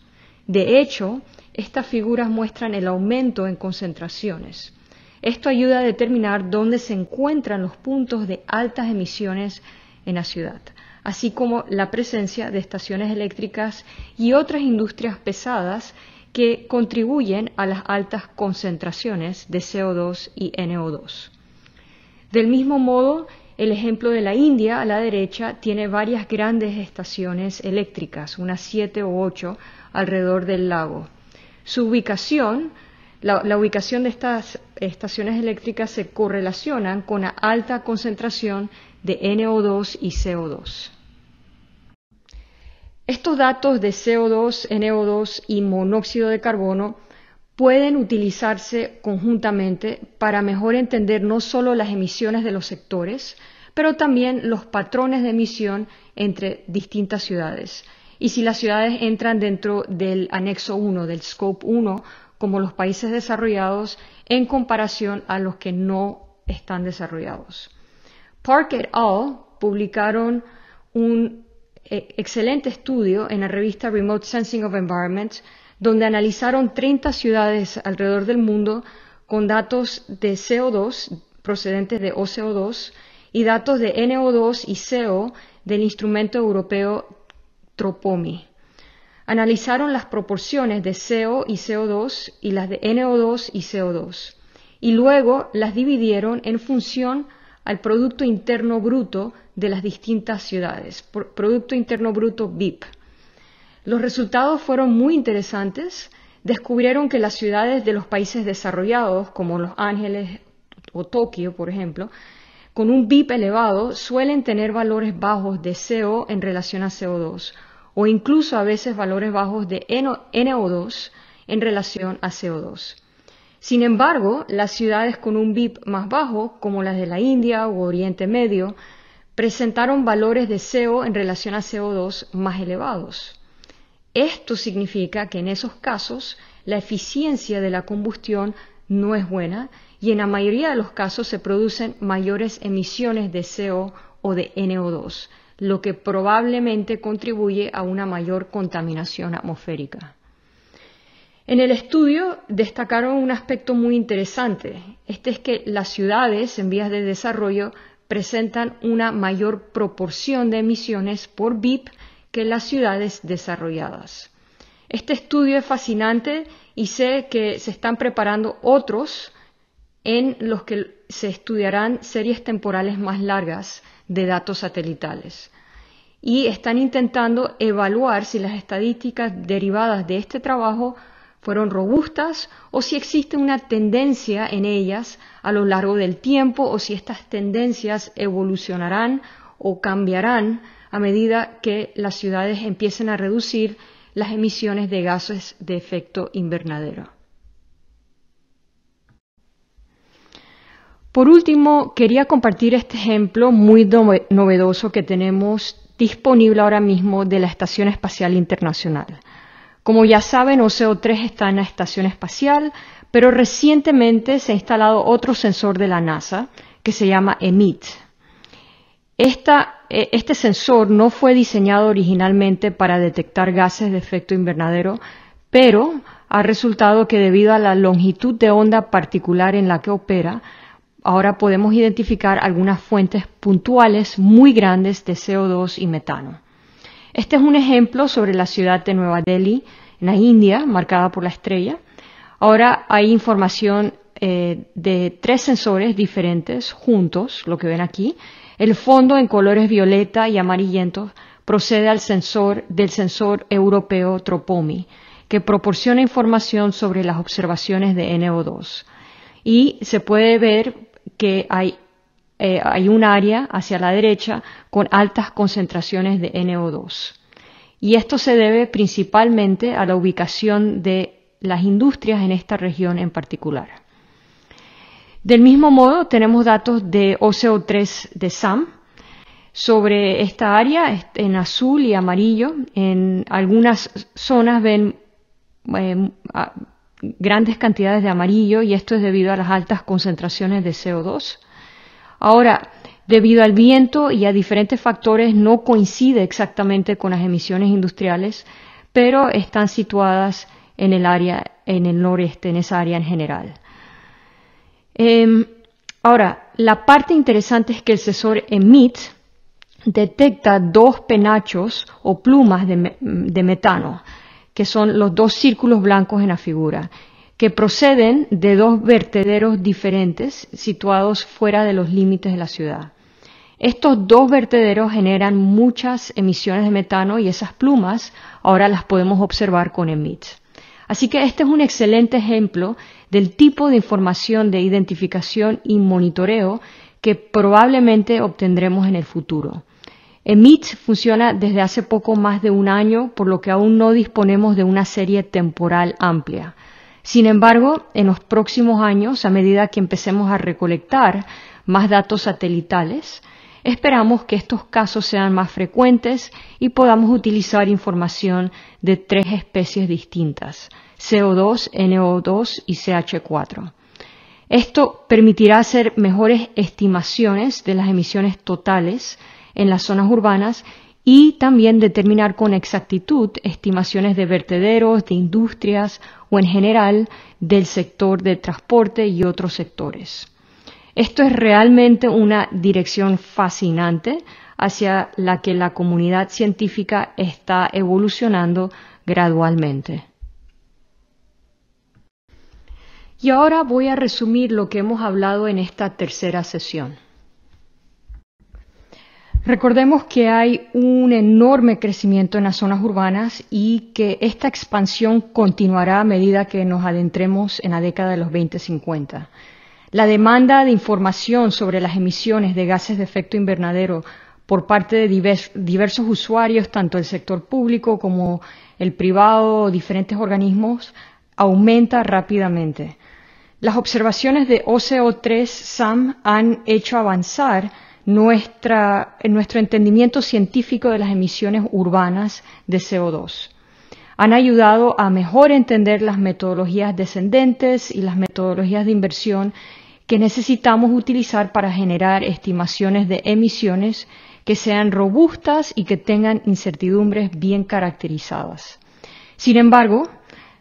De hecho, estas figuras muestran el aumento en concentraciones. Esto ayuda a determinar dónde se encuentran los puntos de altas emisiones en la ciudad, así como la presencia de estaciones eléctricas y otras industrias pesadas que contribuyen a las altas concentraciones de CO2 y NO2. Del mismo modo, el ejemplo de la India a la derecha tiene varias grandes estaciones eléctricas, unas siete o ocho, alrededor del lago. Su ubicación, la, la, ubicación de estas estaciones eléctricas se correlacionan con la alta concentración de NO2 y CO2. Estos datos de CO2, NO2 y monóxido de carbono pueden utilizarse conjuntamente para mejor entender no solo las emisiones de los sectores, pero también los patrones de emisión entre distintas ciudades. Y si las ciudades entran dentro del anexo 1, del scope 1, como los países desarrollados en comparación a los que no están desarrollados. Park et al. publicaron un eh, excelente estudio en la revista Remote Sensing of Environment, donde analizaron 30 ciudades alrededor del mundo con datos de CO2 procedentes de OCO2 y datos de NO2 y CO del instrumento europeo Tropomi. Analizaron las proporciones de CO y CO2 y las de NO2 y CO2 y luego las dividieron en función al Producto Interno Bruto de las distintas ciudades, Producto Interno Bruto BIP. Los resultados fueron muy interesantes. Descubrieron que las ciudades de los países desarrollados, como Los Ángeles o Tokio, por ejemplo, con un BIP elevado suelen tener valores bajos de CO en relación a CO2, o incluso a veces valores bajos de NO2 en relación a CO2. Sin embargo, las ciudades con un BIP más bajo, como las de la India o Oriente Medio, presentaron valores de CO en relación a CO2 más elevados. Esto significa que en esos casos la eficiencia de la combustión no es buena y en la mayoría de los casos se producen mayores emisiones de CO o de NO2, lo que probablemente contribuye a una mayor contaminación atmosférica. En el estudio destacaron un aspecto muy interesante. Este es que las ciudades en vías de desarrollo presentan una mayor proporción de emisiones por BIP que las ciudades desarrolladas. Este estudio es fascinante y sé que se están preparando otros en los que se estudiarán series temporales más largas de datos satelitales. Y están intentando evaluar si las estadísticas derivadas de este trabajo fueron robustas o si existe una tendencia en ellas a lo largo del tiempo o si estas tendencias evolucionarán o cambiarán a medida que las ciudades empiecen a reducir las emisiones de gases de efecto invernadero. Por último, quería compartir este ejemplo muy novedoso que tenemos disponible ahora mismo de la Estación Espacial Internacional. Como ya saben, OCO3 está en la Estación Espacial, pero recientemente se ha instalado otro sensor de la NASA que se llama EMIT. E, este sensor no fue diseñado originalmente para detectar gases de efecto invernadero, pero ha resultado que debido a la longitud de onda particular en la que opera, ahora podemos identificar algunas fuentes puntuales muy grandes de CO2 y metano. Este es un ejemplo sobre la ciudad de Nueva Delhi, en la India, marcada por la estrella. Ahora hay información eh, de tres sensores diferentes juntos, lo que ven aquí. El fondo en colores violeta y amarillento procede al sensor del sensor europeo Tropomi, que proporciona información sobre las observaciones de NO2. Y se puede ver que hay, eh, hay un área hacia la derecha con altas concentraciones de NO2. Y esto se debe principalmente a la ubicación de las industrias en esta región en particular. Del mismo modo, tenemos datos de OCO3 de SAM sobre esta área en azul y amarillo. En algunas zonas ven eh, grandes cantidades de amarillo y esto es debido a las altas concentraciones de CO2. Ahora, debido al viento y a diferentes factores, no coincide exactamente con las emisiones industriales, pero están situadas en el área, en el noreste, en esa área en general. Em, ahora, la parte interesante es que el sensor EMIT detecta dos penachos o plumas de metano que son los dos círculos blancos en la figura, que proceden de dos vertederos diferentes situados fuera de los límites de la ciudad. Estos dos vertederos generan muchas emisiones de metano y esas plumas ahora las podemos observar con EMIT. Así que este es un excelente ejemplo del tipo de información de identificación y monitoreo que probablemente obtendremos en el futuro. EMIT funciona desde hace poco más de un año, por lo que aún no disponemos de una serie temporal amplia. Sin embargo, en los próximos años, a medida que empecemos a recolectar más datos satelitales, esperamos que estos casos sean más frecuentes y podamos utilizar información de tres especies distintas, CO2, NO2 y CH4. Esto permitirá hacer mejores estimaciones de las emisiones totales en las zonas urbanas y también determinar con exactitud estimaciones de vertederos, de industrias o en general del sector de transporte y otros sectores. Esto es realmente una dirección fascinante hacia la que la comunidad científica está evolucionando gradualmente. Y ahora voy a resumir lo que hemos hablado en esta tercera sesión. Recordemos que hay un enorme crecimiento en las zonas urbanas y que esta expansión continuará a medida que nos adentremos en la década de los 2050. La demanda de información sobre las emisiones de gases de efecto invernadero por parte de diversos usuarios, tanto el sector público como el privado, diferentes organismos, aumenta rápidamente. Las observaciones de OCO3 SAM han hecho avanzar nuestra, nuestro entendimiento científico de las emisiones urbanas de CO2. Han ayudado a mejor entender las metodologías descendentes y las metodologías de inversión que necesitamos utilizar para generar estimaciones de emisiones que sean robustas y que tengan incertidumbres bien caracterizadas. Sin embargo,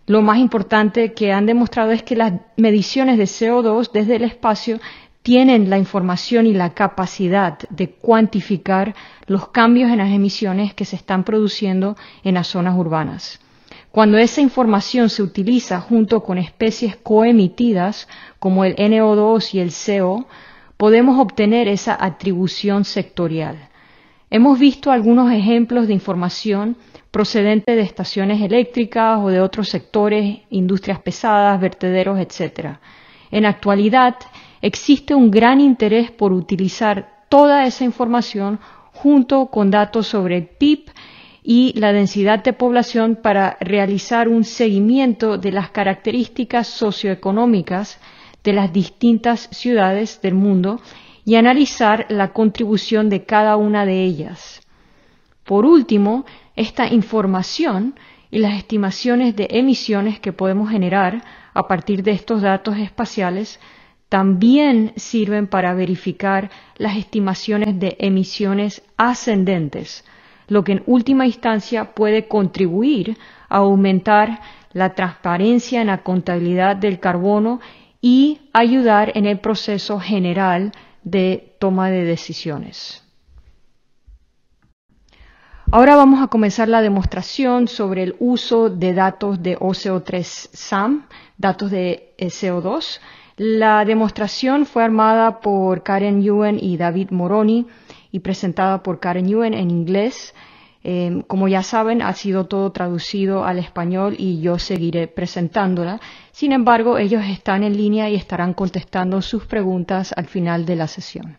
lo más importante que han demostrado es que las mediciones de CO2 desde el espacio tienen la información y la capacidad de cuantificar los cambios en las emisiones que se están produciendo en las zonas urbanas. Cuando esa información se utiliza junto con especies coemitidas como el NO2 y el CO, podemos obtener esa atribución sectorial. Hemos visto algunos ejemplos de información procedente de estaciones eléctricas o de otros sectores, industrias pesadas, vertederos, etc. En actualidad, existe un gran interés por utilizar toda esa información junto con datos sobre el PIB y la densidad de población para realizar un seguimiento de las características socioeconómicas de las distintas ciudades del mundo y analizar la contribución de cada una de ellas. Por último, esta información y las estimaciones de emisiones que podemos generar a partir de estos datos espaciales también sirven para verificar las estimaciones de emisiones ascendentes, lo que en última instancia puede contribuir a aumentar la transparencia en la contabilidad del carbono y ayudar en el proceso general de toma de decisiones. Ahora vamos a comenzar la demostración sobre el uso de datos de OCO3 SAM, datos de e CO2, la demostración fue armada por Karen Yuen y David Moroni y presentada por Karen Yuen en inglés. Em, como ya saben, ha sido todo traducido al español y yo seguiré presentándola. Sin embargo, ellos están en línea y estarán contestando sus preguntas al final de la sesión.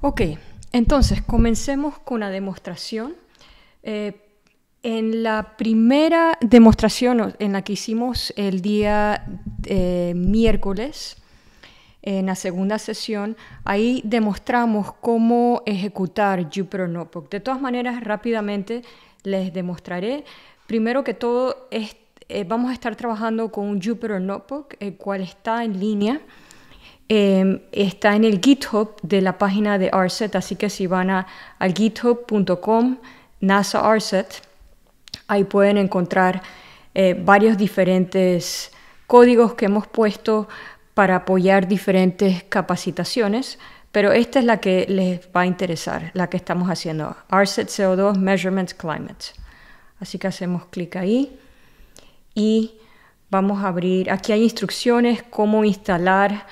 Ok, entonces comencemos con la demostración. Eh, en la primera demostración en la que hicimos el día eh, miércoles, en la segunda sesión, ahí demostramos cómo ejecutar Jupyter Notebook. De todas maneras, rápidamente les demostraré. Primero que todo, eh, vamos a estar trabajando con un Jupyter Notebook, el cual está en línea. Em, está en el GitHub de la página de RSET, así que si van a, github.com, NASA RSET, Ahí pueden encontrar eh, varios diferentes códigos que hemos puesto para apoyar diferentes capacitaciones, pero esta es la que les va a interesar, la que estamos haciendo, RSET CO2 Measurements Climate. Así que hacemos clic ahí y vamos a abrir, aquí hay instrucciones cómo instalar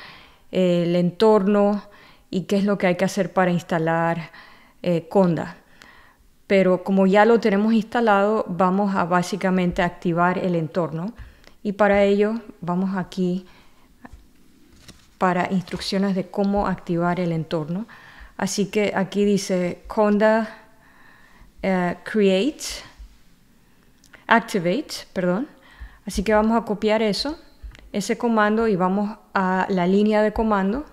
eh, el entorno y qué es lo que hay que hacer para instalar eh, Conda pero como ya lo tenemos instalado, vamos a básicamente activar el entorno y para ello vamos aquí para instrucciones de cómo activar el entorno. Así que aquí dice conda eh, create activate, perdón. Así que vamos a copiar eso, ese comando y vamos a la línea de comando.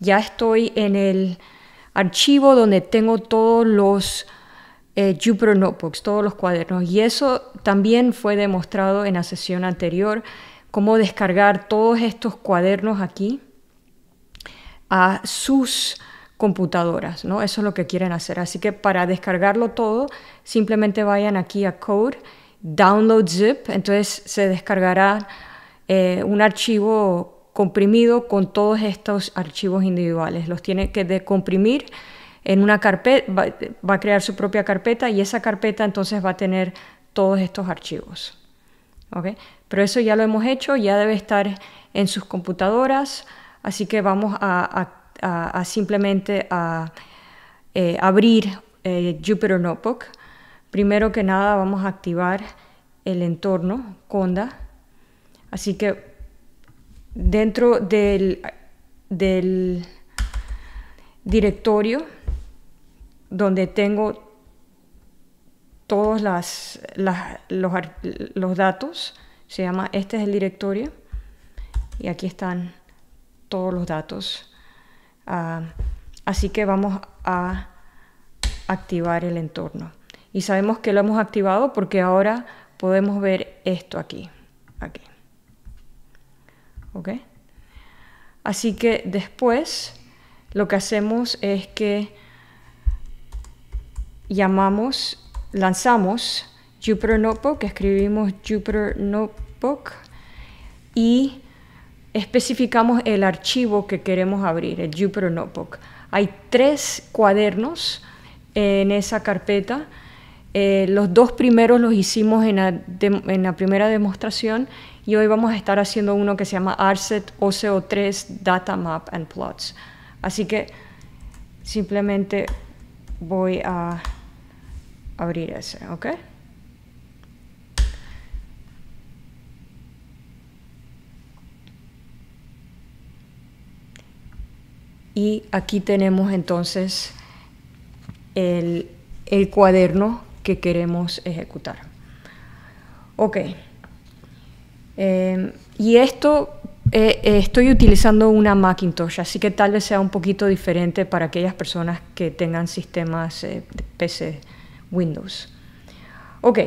Ya estoy en el archivo donde tengo todos los eh, Jupyter Notebooks, todos los cuadernos. Y eso también fue demostrado en la sesión anterior, cómo descargar todos estos cuadernos aquí a sus computadoras, ¿no? Eso es lo que quieren hacer. Así que para descargarlo todo, simplemente vayan aquí a Code, Download Zip, entonces se descargará eh, un archivo comprimido con todos estos archivos individuales. Los tiene que decomprimir en una carpeta, va, a crear su propia carpeta y esa carpeta entonces va a tener todos estos archivos. ¿ok? Pero eso ya lo hemos hecho, ya debe estar en sus computadoras, así que vamos a, simplemente a eh, abrir eh, Jupyter Notebook. Primero que nada vamos a activar el entorno Conda. Así que dentro del, del directorio donde tengo todos las, los, datos. Se llama, este es el directorio y aquí están todos los datos. Ah, así que vamos a activar el entorno. Y sabemos que lo hemos activado porque ahora podemos ver esto aquí. aquí. Así que después lo que hacemos es que llamamos, lanzamos Jupyter Notebook, escribimos Jupyter Notebook y especificamos el archivo que queremos abrir, el Jupyter Notebook. Hay tres cuadernos en esa carpeta. Eh, los dos primeros los hicimos en la, primera demostración y hoy vamos a estar haciendo uno que se llama Rset OCO3 Data Map and Plots. Así que simplemente voy a abrir ese, ¿ok? Y aquí tenemos entonces el, cuaderno que queremos ejecutar. Ok. Em, y esto eh, eh, estoy utilizando una Macintosh, así que tal vez sea un poquito diferente para aquellas personas que tengan sistemas eh, PC. Windows. Ok,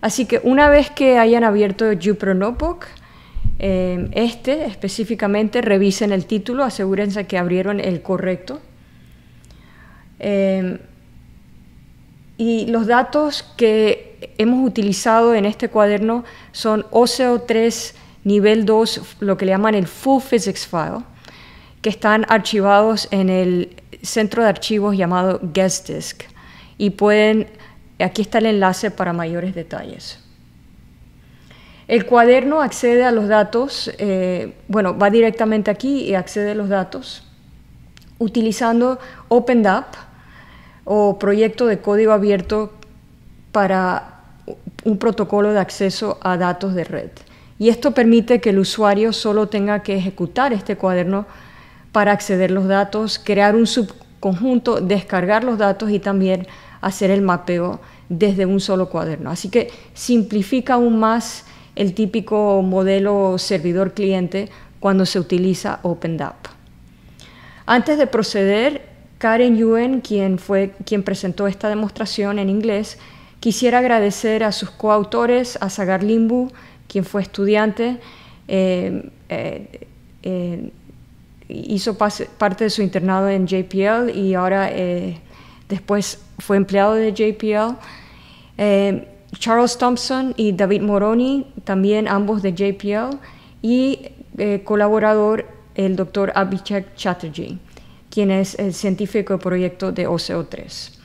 así que una vez que hayan abierto Jupyter Notebook, em, este específicamente revisen el título, asegúrense que abrieron el correcto. Em, y los datos que hemos utilizado en este cuaderno son OCO 3 nivel 2, lo que le llaman el Full Physics File, que están archivados en el centro de archivos llamado Guest Disk y pueden Aquí está el enlace para mayores detalles. El cuaderno accede a los datos, eh, bueno, va directamente aquí y accede a los datos utilizando OpenDAP o proyecto de código abierto para un protocolo de acceso a datos de red. Y esto permite que el usuario solo tenga que ejecutar este cuaderno para acceder a los datos, crear un subconjunto, descargar los datos y también hacer el mapeo desde un solo cuaderno. Así que simplifica aún más el típico modelo servidor-cliente cuando se utiliza OpenDAP. Antes de proceder, Karen Yuen, quien, fue, quien presentó esta demostración en inglés, quisiera agradecer a sus coautores, a Sagar Limbu, quien fue estudiante, eh, eh, eh, hizo parte de su internado en JPL y ahora después fue empleado de JPL. Eh, Charles Thompson y David Moroni, también ambos de JPL, y eh, colaborador el doctor Abhishek Chatterjee, quien es el científico de proyecto de OCO3.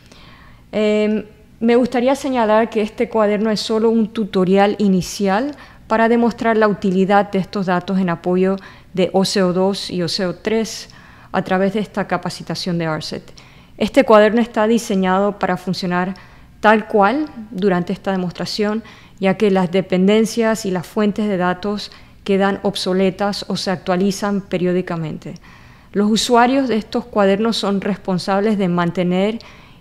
Em, me gustaría señalar que este cuaderno es solo un tutorial inicial para demostrar la utilidad de estos datos en apoyo de OCO2 y OCO3 a través de esta capacitación de Arset. Este cuaderno está diseñado para funcionar tal cual durante esta demostración, ya que las dependencias y las fuentes de datos quedan obsoletas o se actualizan periódicamente. Los usuarios de estos cuadernos son responsables de mantener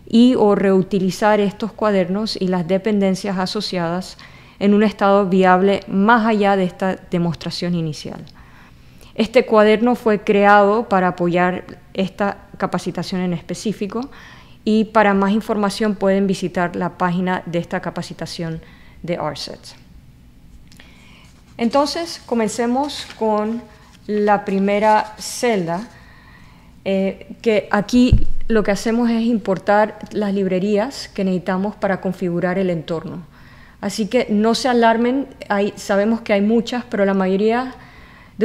y o reutilizar estos cuadernos y las dependencias asociadas en un estado viable más allá de esta demostración inicial. Este cuaderno fue creado para apoyar esta capacitación en específico y para más información pueden visitar la página de esta capacitación de RSET. Entonces, comencemos con la primera celda, eh, que aquí lo que hacemos es importar las librerías que necesitamos para configurar el entorno. Así que no se alarmen, sabemos que hay muchas, pero la mayoría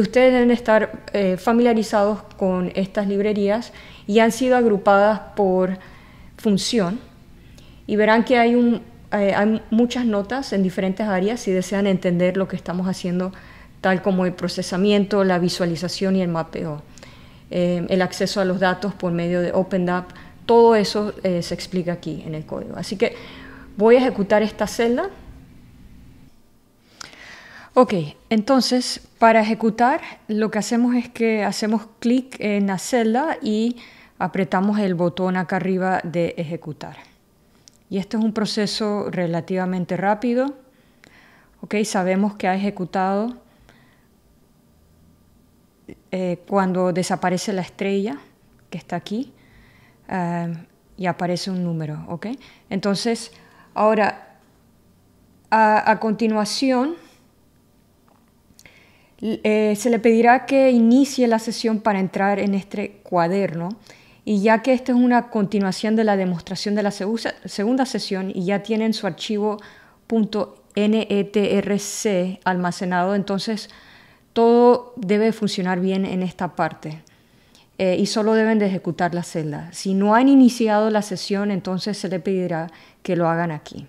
ustedes deben estar eh, familiarizados con estas librerías y han sido agrupadas por función y verán que eh, hay, muchas notas en diferentes áreas si desean entender lo que estamos haciendo, tal como el procesamiento, la visualización y el mapeo, eh, el acceso a los datos por medio de OpenDAP, todo eso se explica aquí en el código. Así que voy a ejecutar esta celda Ok, entonces para ejecutar lo que hacemos es que hacemos clic en la celda y apretamos el botón acá arriba de ejecutar. Y este es un proceso relativamente rápido. Ok, sabemos que ha ejecutado eh, cuando desaparece la estrella que está aquí eh, y aparece un número. Ok, entonces ahora a continuación eh, se le pedirá que inicie la sesión para entrar en este cuaderno y ya que esta es una continuación de la demostración de la segunda sesión y ya tienen su archivo .netrc almacenado, entonces todo debe funcionar bien en esta parte eh, y solo deben de ejecutar la celda. Si no han iniciado la sesión, entonces se le pedirá que lo hagan aquí.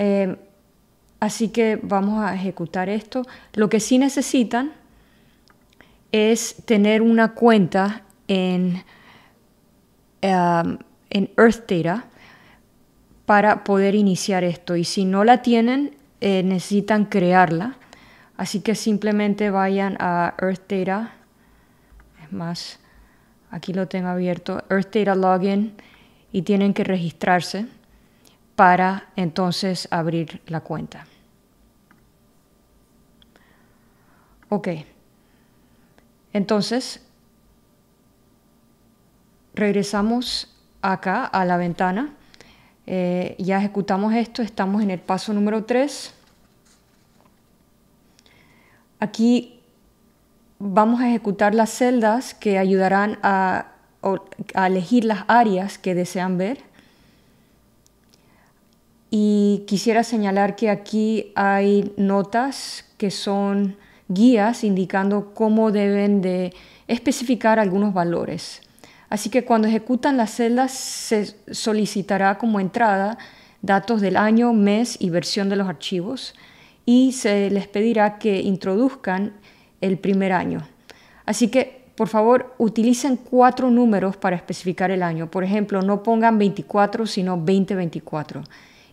Eh, Así que vamos a ejecutar esto. Lo que sí necesitan es tener una cuenta en, um, en Earth Data para poder iniciar esto. Y si no la tienen, eh, necesitan crearla. Así que simplemente vayan a Earth Data. Es más, aquí lo tengo abierto. Earth Data Login y tienen que registrarse para entonces abrir la cuenta. Ok, entonces regresamos acá a la ventana. Eh, ya ejecutamos esto, estamos en el paso número 3. Aquí vamos a ejecutar las celdas que ayudarán a, a elegir las áreas que desean ver. Y quisiera señalar que aquí hay notas que son guías indicando cómo deben de especificar algunos valores. Así que cuando ejecutan las celdas se solicitará como entrada datos del año, mes y versión de los archivos y se les pedirá que introduzcan el primer año. Así que, por favor, utilicen cuatro números para especificar el año. Por ejemplo, no pongan 24, sino 2024.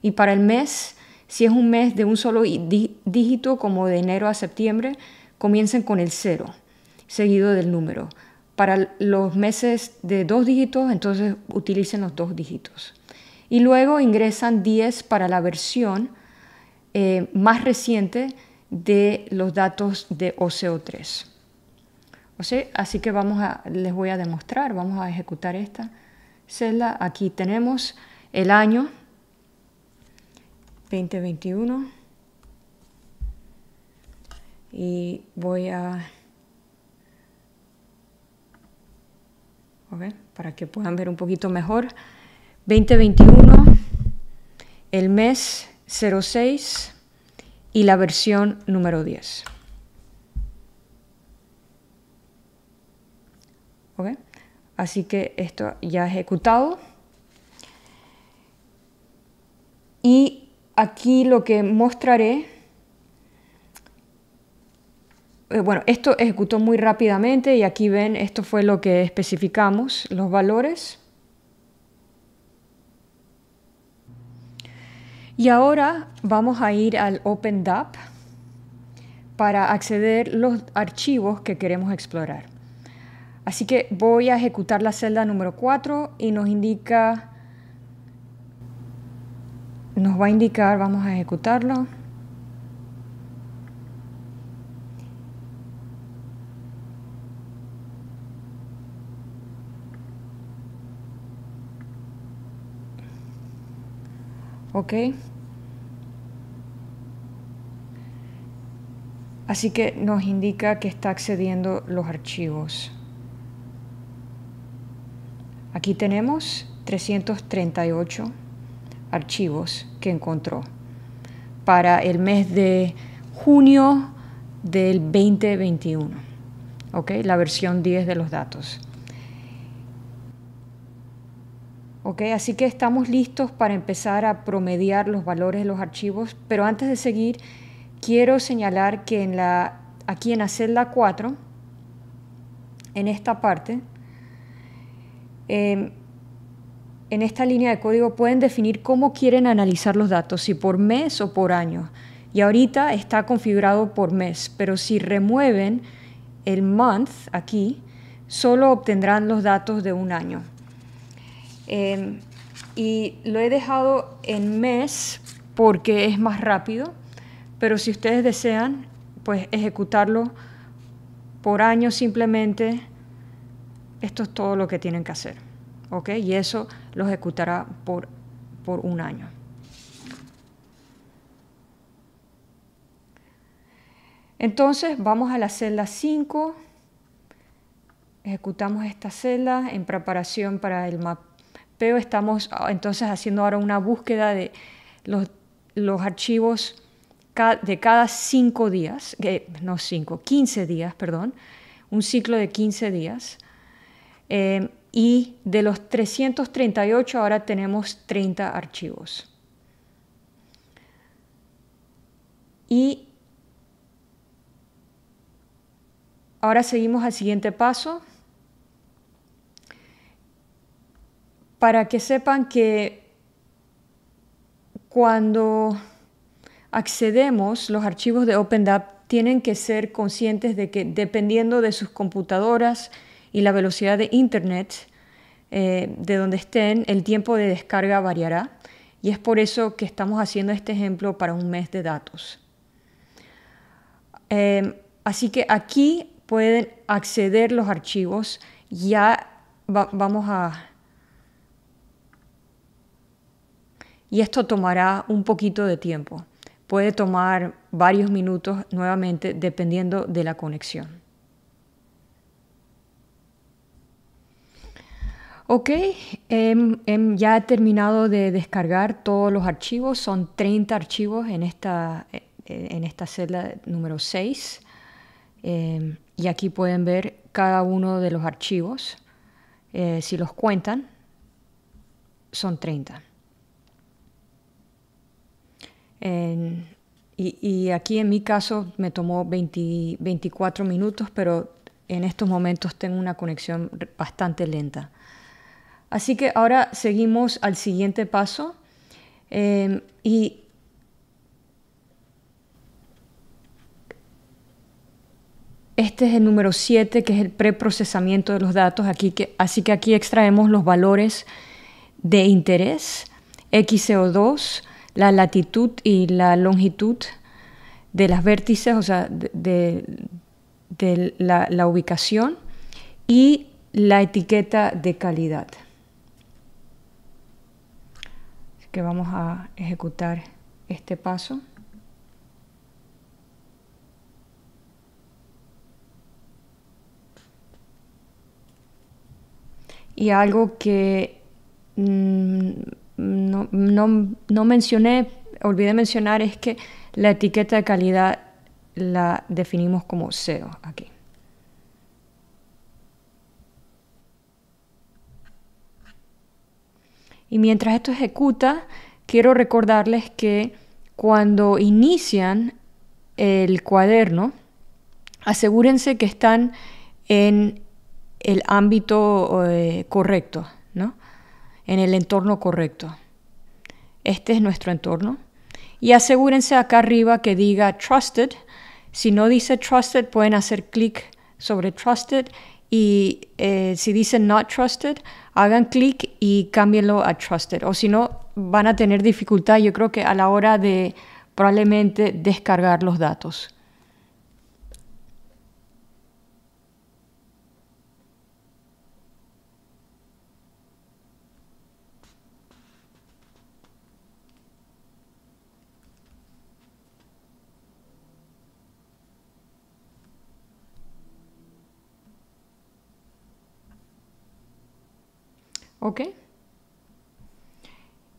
Y para el mes, si es un mes de un solo dígito, como de enero a septiembre, comiencen con el cero, seguido del número. Para los meses de dos dígitos, entonces utilicen los dos dígitos. Y luego ingresan 10 para la versión eh, más reciente de los datos de OCO3. así que vamos a, les voy a demostrar, vamos a ejecutar esta celda. Aquí tenemos el año 2021 y voy a okay, para que puedan ver un poquito mejor 2021 el mes 06 y la versión número 10 okay. así que esto ya ejecutado y aquí lo que mostraré, eh, bueno, esto ejecutó muy rápidamente y aquí ven, esto fue lo que especificamos, los valores. Y ahora vamos a ir al OpenDAP para acceder los archivos que queremos explorar. Así que voy a ejecutar la celda número 4 y nos indica nos va a indicar, vamos a ejecutarlo. ¿ok? Así que nos indica que está accediendo los archivos. Aquí tenemos 338 archivos que encontró para el mes de junio del 2021, ¿okay? la versión 10 de los datos. así que estamos listos para empezar a promediar los valores de los archivos, pero antes de seguir, quiero señalar que en la, aquí en la celda 4, en esta parte, em, en esta línea de código pueden definir cómo quieren analizar los datos, si por mes o por año. Y ahorita está configurado por mes, pero si remueven el month aquí, solo obtendrán los datos de un año. Em, y lo he dejado en mes porque es más rápido, pero si ustedes desean, pues ejecutarlo por año simplemente, esto es todo lo que tienen que hacer. Y eso lo ejecutará por, un año. Entonces vamos a la celda 5, ejecutamos esta celda en preparación para el mapeo, estamos ah, entonces haciendo ahora una búsqueda de los, los archivos de cada 5 días, eh, no 5, 15 días, perdón, un ciclo de 15 días. Eh, y de los 338 ahora tenemos 30 archivos. Y ahora seguimos al siguiente paso. Para que sepan que cuando accedemos, los archivos de OpenDAP tienen que ser conscientes de que dependiendo de sus computadoras, y la velocidad de Internet, eh, de donde estén, el tiempo de descarga variará. Y es por eso que estamos haciendo este ejemplo para un mes de datos. Em, así que aquí pueden acceder los archivos. Ya vamos a... Y esto tomará un poquito de tiempo. Puede tomar varios minutos nuevamente dependiendo de la conexión. Ok, em, em, ya he terminado de descargar todos los archivos, son 30 archivos eh, eh, en esta, celda número 6 em, y aquí pueden ver cada uno de los archivos, eh, si los cuentan, son 30. y, aquí en mi caso me tomó 24 minutos, pero en estos momentos tengo una conexión bastante lenta. Así que ahora seguimos al siguiente paso em, y este es el número 7 que es el preprocesamiento de los datos, así que aquí extraemos los valores de interés, XCO2, la latitud y la longitud de las vértices, o sea, de, la ubicación y la etiqueta de calidad que vamos a ejecutar este paso. Y algo que mm, no, no, no mencioné, olvidé mencionar, es que la etiqueta de calidad la definimos como cero aquí. Y mientras esto ejecuta, quiero recordarles que cuando inician el cuaderno, asegúrense que están en el ámbito eh, correcto, ¿no? en el entorno correcto. Este es nuestro entorno. Y asegúrense acá arriba que diga Trusted. Si no dice Trusted, pueden hacer clic sobre Trusted y eh, si dicen not trusted, hagan clic y cámbienlo a trusted. O si no, van a tener dificultad, yo creo que a la hora de probablemente descargar los datos.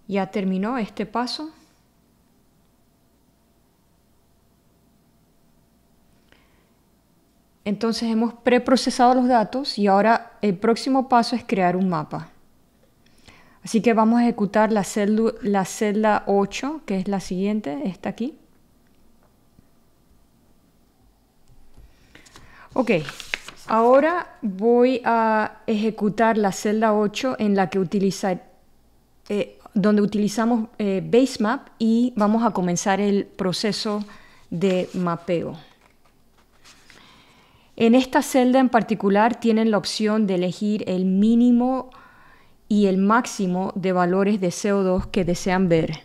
Ya terminó este paso. Entonces hemos preprocesado los datos y ahora el próximo paso es crear un mapa. Así que vamos a ejecutar la, la celda 8, que es la siguiente, esta aquí. Ok, Ahora voy a ejecutar la celda 8 en la que eh, donde utilizamos eh, Basemap y vamos a comenzar el proceso de mapeo. En esta celda en particular tienen la opción de elegir el mínimo y el máximo de valores de CO2 que desean ver.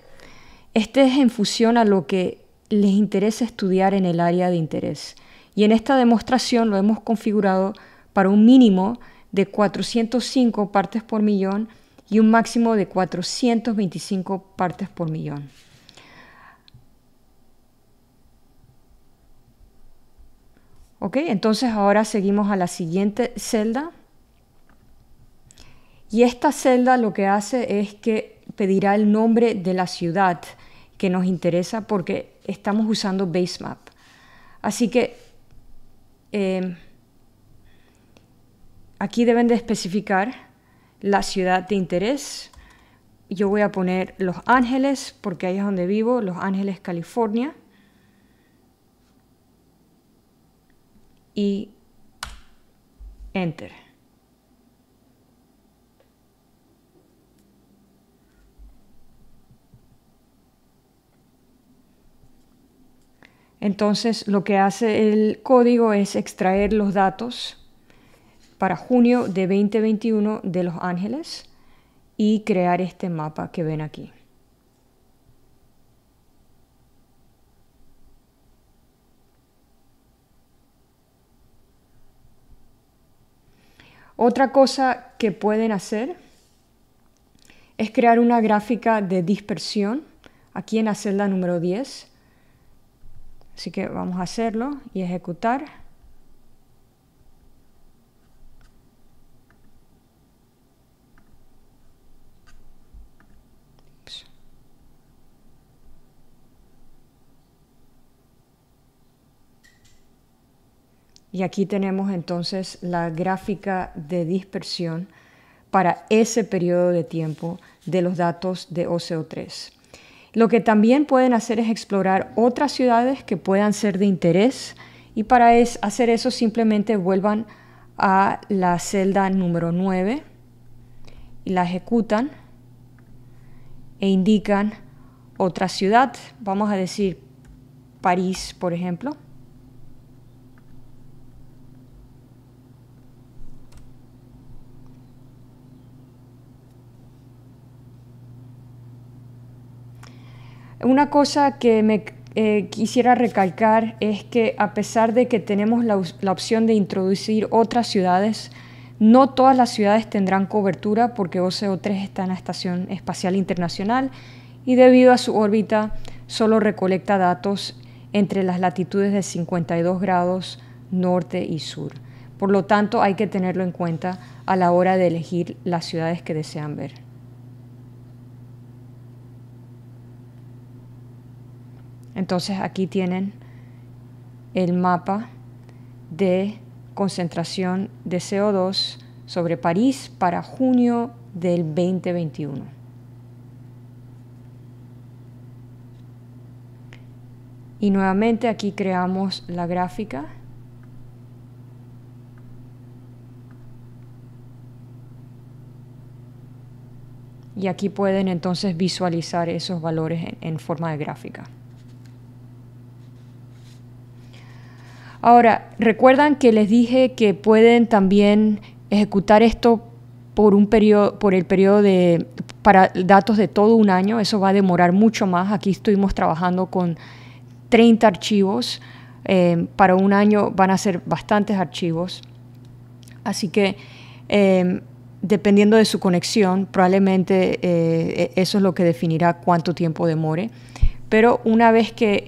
Este es en función a lo que les interesa estudiar en el área de interés y en esta demostración lo hemos configurado para un mínimo de 405 partes por millón y un máximo de 425 partes por millón. Ok, entonces ahora seguimos a la siguiente celda. Y esta celda lo que hace es que pedirá el nombre de la ciudad que nos interesa porque estamos usando Basemap. Así que Em, aquí deben de especificar la ciudad de interés. Yo voy a poner Los Ángeles, porque ahí es donde vivo, Los Ángeles, California. Y Enter. Entonces lo que hace el código es extraer los datos para junio de 2021 de Los Ángeles y crear este mapa que ven aquí. Otra cosa que pueden hacer es crear una gráfica de dispersión, aquí en la celda número 10, Así que vamos a hacerlo y ejecutar. Y aquí tenemos entonces la gráfica de dispersión para ese periodo de tiempo de los datos de OCO3. Lo que también pueden hacer es explorar otras ciudades que puedan ser de interés y para hacer eso simplemente vuelvan a la celda número 9 y la ejecutan e indican otra ciudad, vamos a decir París, por ejemplo. Una cosa que me eh, quisiera recalcar es que a pesar de que tenemos la, la opción de introducir otras ciudades, no todas las ciudades tendrán cobertura porque OCO3 está en la Estación Espacial Internacional y debido a su órbita solo recolecta datos entre las latitudes de 52 grados norte y sur. Por lo tanto, hay que tenerlo en cuenta a la hora de elegir las ciudades que desean ver. Entonces aquí tienen el mapa de concentración de CO2 sobre París para junio del 2021. Y nuevamente aquí creamos la gráfica. Y aquí pueden entonces visualizar esos valores en, forma de gráfica. Ahora, recuerdan que les dije que pueden también ejecutar esto por un periodo, por el periodo de para datos de todo un año, eso va a demorar mucho más. Aquí estuvimos trabajando con 30 archivos. Eh, para un año van a ser bastantes archivos. Así que eh, dependiendo de su conexión, probablemente eh, e-, eso es lo que definirá cuánto tiempo demore. Pero una vez que,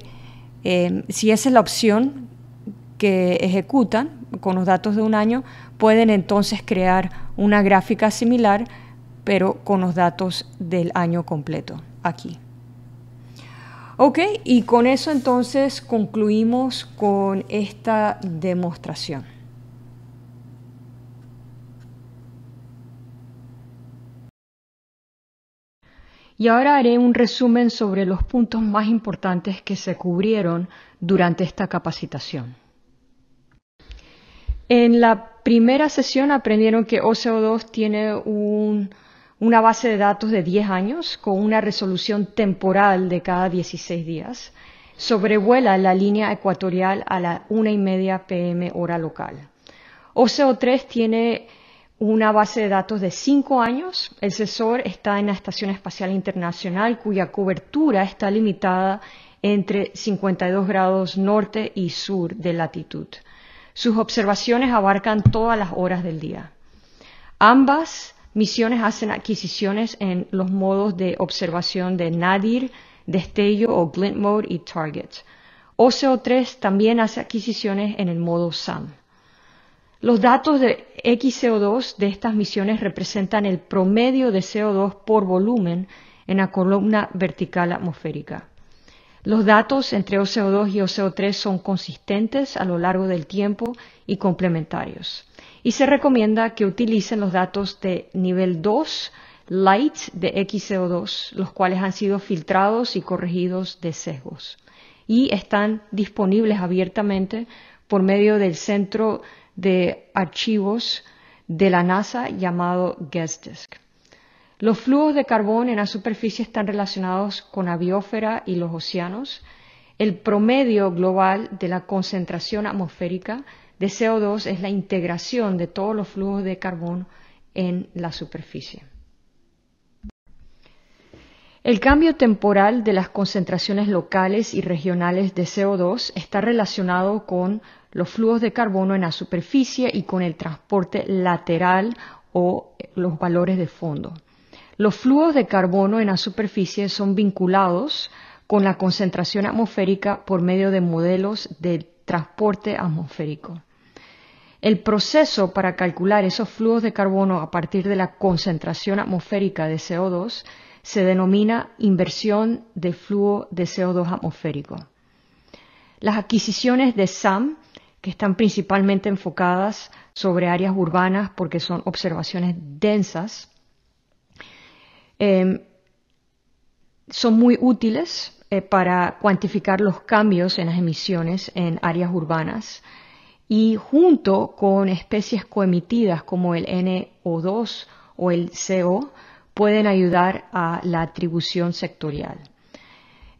si esa es la opción que ejecutan con los datos de un año pueden entonces crear una gráfica similar, pero con los datos del año completo aquí. Ok, y con eso entonces concluimos con esta demostración. Y ahora haré un resumen sobre los puntos más importantes que se cubrieron durante esta capacitación. En la primera sesión aprendieron que OCO2 tiene una base de datos de 10 años con una resolución temporal de cada 16 días. Sobrevuela la línea ecuatorial a la una y media pm hora local. OCO3 tiene una base de datos de 5 años. El sensor está en la Estación Espacial Internacional cuya cobertura está limitada entre 52 grados norte y sur de latitud. Sus observaciones abarcan todas las horas del día. Ambas misiones hacen adquisiciones en los modos de observación de Nadir, Destello o Glint Mode y Target. OCO3 también hace adquisiciones en el modo SAM. Los datos de XCO2 de estas misiones representan el promedio de CO2 por volumen en la columna vertical atmosférica. Los datos entre OCO2 y OCO3 son consistentes a lo largo del tiempo y complementarios. Y se recomienda que utilicen los datos de nivel 2 light de XCO2, los cuales han sido filtrados y corregidos de sesgos. Y están disponibles abiertamente por medio del Centro de Archivos de la NASA llamado GuestDisk. Los flujos de carbón en la superficie están relacionados con la biosfera y los océanos. El promedio global de la concentración atmosférica de CO2 es la integración de todos los flujos de carbón en la superficie. El cambio temporal de las concentraciones locales y regionales de CO2 está relacionado con los flujos de carbono en la superficie y con el transporte lateral o los valores de fondo. Los flujos de carbono en la superficie son vinculados con la concentración atmosférica por medio de modelos de transporte atmosférico. El proceso para calcular esos flujos de carbono a partir de la concentración atmosférica de CO2 se denomina inversión de flujo de CO2 atmosférico. Las adquisiciones de SAM, que están principalmente enfocadas sobre áreas urbanas porque son observaciones densas, Em, son muy útiles eh, para cuantificar los cambios en las emisiones en áreas urbanas y junto con especies coemitidas como el NO2 o el CO pueden ayudar a la atribución sectorial.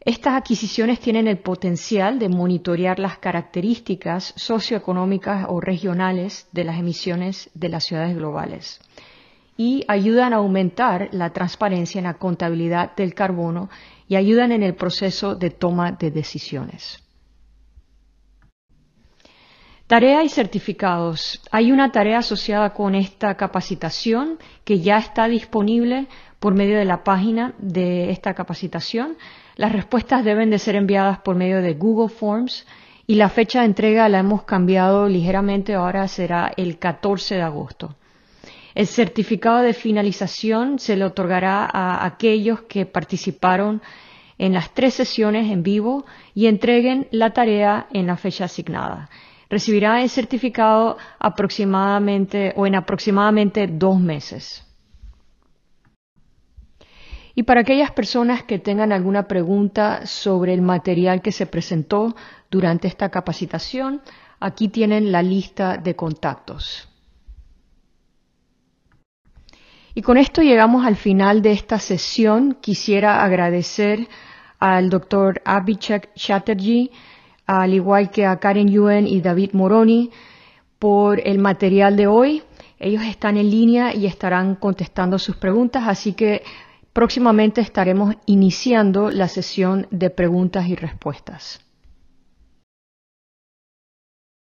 Estas adquisiciones tienen el potencial de monitorear las características socioeconómicas o regionales de las emisiones de las ciudades globales y ayudan a aumentar la transparencia en la contabilidad del carbono y ayudan en el proceso de toma de decisiones. Tarea y certificados. Hay una tarea asociada con esta capacitación que ya está disponible por medio de la página de esta capacitación. Las respuestas deben de ser enviadas por medio de Google Forms y la fecha de entrega la hemos cambiado ligeramente, ahora será el 14 de agosto. El certificado de finalización se le otorgará a aquellos que participaron en las tres sesiones en vivo y entreguen la tarea en la fecha asignada. Recibirá el certificado aproximadamente o en aproximadamente dos meses. Y para aquellas personas que tengan alguna pregunta sobre el material que se presentó durante esta capacitación, aquí tienen la lista de contactos. Y con esto llegamos al final de esta sesión. Quisiera agradecer al doctor Abhishek Chatterjee, al igual que a Karen Yuen y David Moroni, por el material de hoy. Ellos están en línea y estarán contestando sus preguntas, así que próximamente estaremos iniciando la sesión de preguntas y respuestas.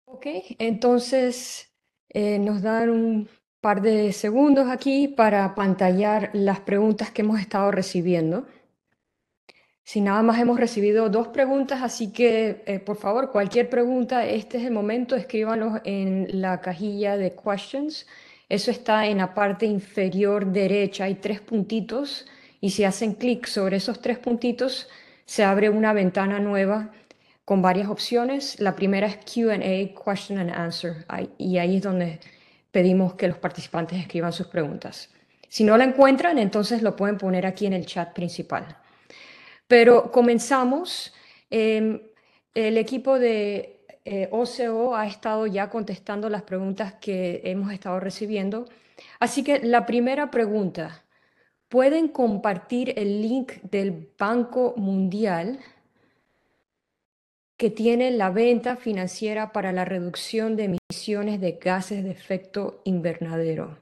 Ok, entonces eh, nos dan un par de segundos aquí para pantallar las preguntas que hemos estado recibiendo. Si nada más hemos recibido dos preguntas, así que eh, por favor, cualquier pregunta, este es el momento, escríbanos en la cajilla de questions. Eso está en la parte inferior derecha, hay tres puntitos y si hacen clic sobre esos tres puntitos, se abre una ventana nueva con varias opciones. La primera es QA, Question and Answer, y ahí es donde pedimos que los participantes escriban sus preguntas. Si no la encuentran, entonces lo pueden poner aquí en el chat principal. Pero comenzamos. Em, el equipo de OCO eh, ha estado ya contestando las preguntas que hemos estado recibiendo. Así que la primera pregunta, ¿pueden compartir el link del Banco Mundial? que tiene la venta financiera para la reducción de emisiones de gases de efecto invernadero.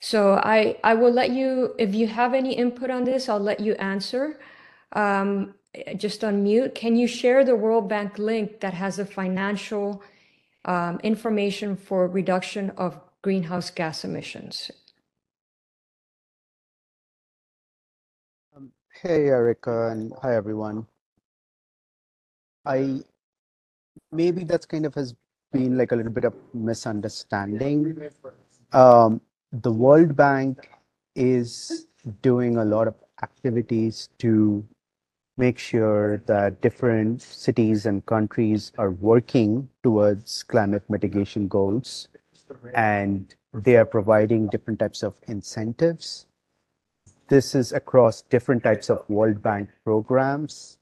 So I, I will let you, if you have any input on this, I'll let you answer. Um, just unmute. Can you share the World Bank link that has the financial um, information for reduction of greenhouse gas emissions? Um, hey, Erica, and hi, everyone. I maybe that's kind of has been like a little bit of misunderstanding. Um, the World Bank is doing a lot of activities to make sure that different cities and countries are working towards climate mitigation goals and they are providing different types of incentives. This is across different types of World Bank programs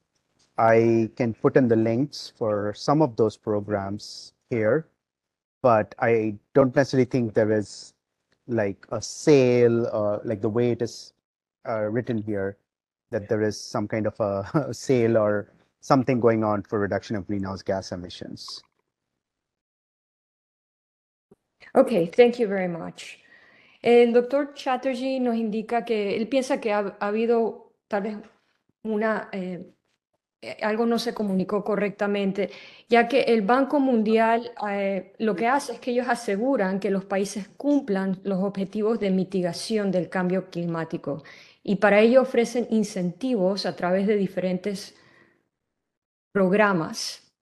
I can put in the links for some of those programs here, but I don't necessarily think there is like a sale or like the way it is uh, written here that there is some kind of a, a <laughs> sale or something going on for reduction of greenhouse gas emissions. Okay, thank you very much. El doctor Chatterjee nos indica que él piensa que ha, ha habido tal vez una eh, Eh, algo no se comunicó correctamente, ya que el Banco Mundial eh, lo que hace es que ellos aseguran que los países cumplan los objetivos de mitigación del cambio climático y para ello ofrecen incentivos a través de diferentes programas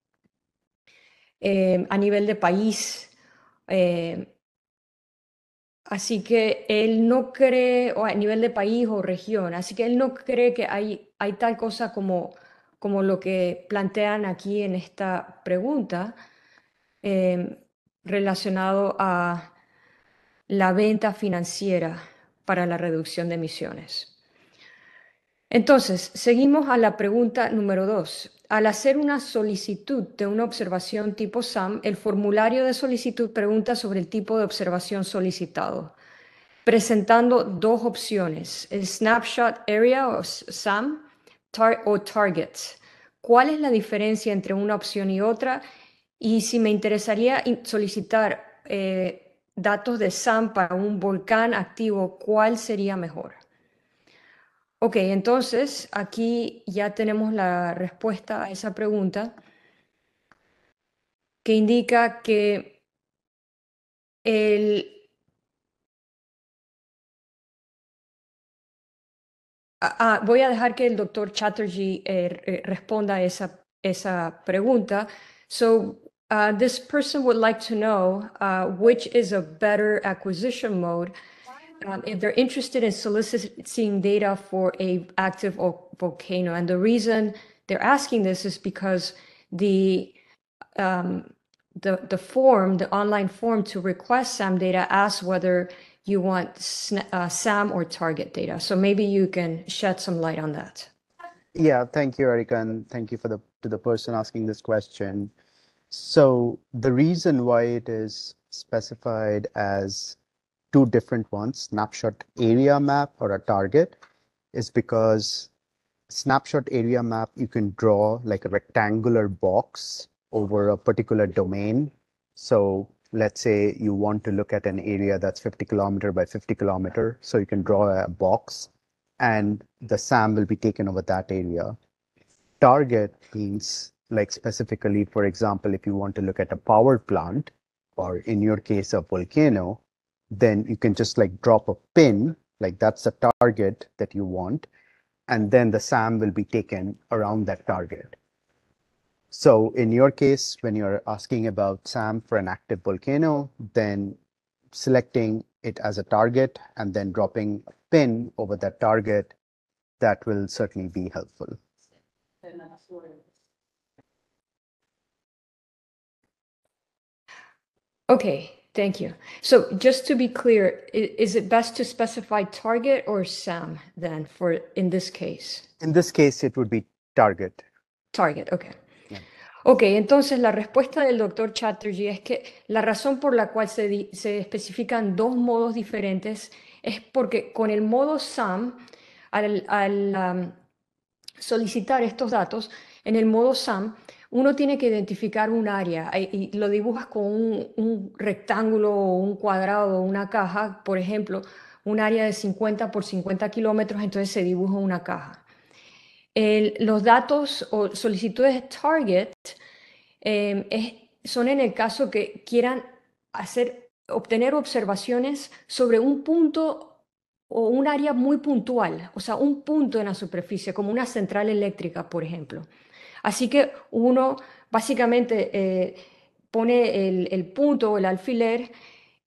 eh, a nivel de país. Así que él no cree, o a nivel de país o región, así que él no cree que hay, hay tal cosa como como lo que plantean aquí en esta pregunta eh, relacionado a la venta financiera para la reducción de emisiones. Entonces, seguimos a la pregunta número dos. Al hacer una solicitud de una observación tipo SAM, el formulario de solicitud pregunta sobre el tipo de observación solicitado, presentando dos opciones, el snapshot area o SAM o targets. ¿Cuál es la diferencia entre una opción y otra? Y si me interesaría solicitar eh, datos de SAM para un volcán activo, ¿cuál sería mejor? Ok, entonces aquí ya tenemos la respuesta a esa pregunta que indica que el, Ah, ah, voy a dejar que el doctor Chatterjee eh, responda a esa, esa pregunta. So, uh, this person would like to know uh, which is a better acquisition mode um, if they're interested in soliciting data for a active volcano. And the reason they're asking this is because the um, the the form, the online form to request SAM data asks whether you want uh, SAM or target data. So maybe you can shed some light on that. Yeah, thank you, Erica, and thank you for the to the person asking this question. So the reason why it is specified as two different ones, snapshot area map or a target, is because snapshot area map, you can draw like a rectangular box over a particular domain. So let's say you want to look at an area that's 50 kilometer by 50 kilometer. So you can draw a box and the SAM will be taken over that area. Target means like specifically, for example, if you want to look at a power plant or in your case, a volcano, then you can just like drop a pin, like that's the target that you want. And then the SAM will be taken around that target. So in your case, when you're asking about SAM for an active volcano, then selecting it as a target and then dropping a pin over that target, that will certainly be helpful. Okay, thank you. So just to be clear, is it best to specify target or SAM then for in this case? In this case, it would be target. Target, okay. Ok, entonces la respuesta del doctor Chatterjee es que la razón por la cual se, especifican dos modos diferentes es porque con el modo SAM, al, solicitar estos datos, en el modo SAM, uno tiene que identificar un área eh, y, lo dibujas con un, rectángulo o un cuadrado, o una caja, por ejemplo, un área de 50 por 50 kilómetros, entonces se dibuja una caja los datos o solicitudes target em, son en el caso que quieran obtener observaciones sobre un punto o un área muy puntual, o sea, un punto en la superficie, como una central eléctrica, por ejemplo. Así que uno básicamente eh, pone el, punto o el alfiler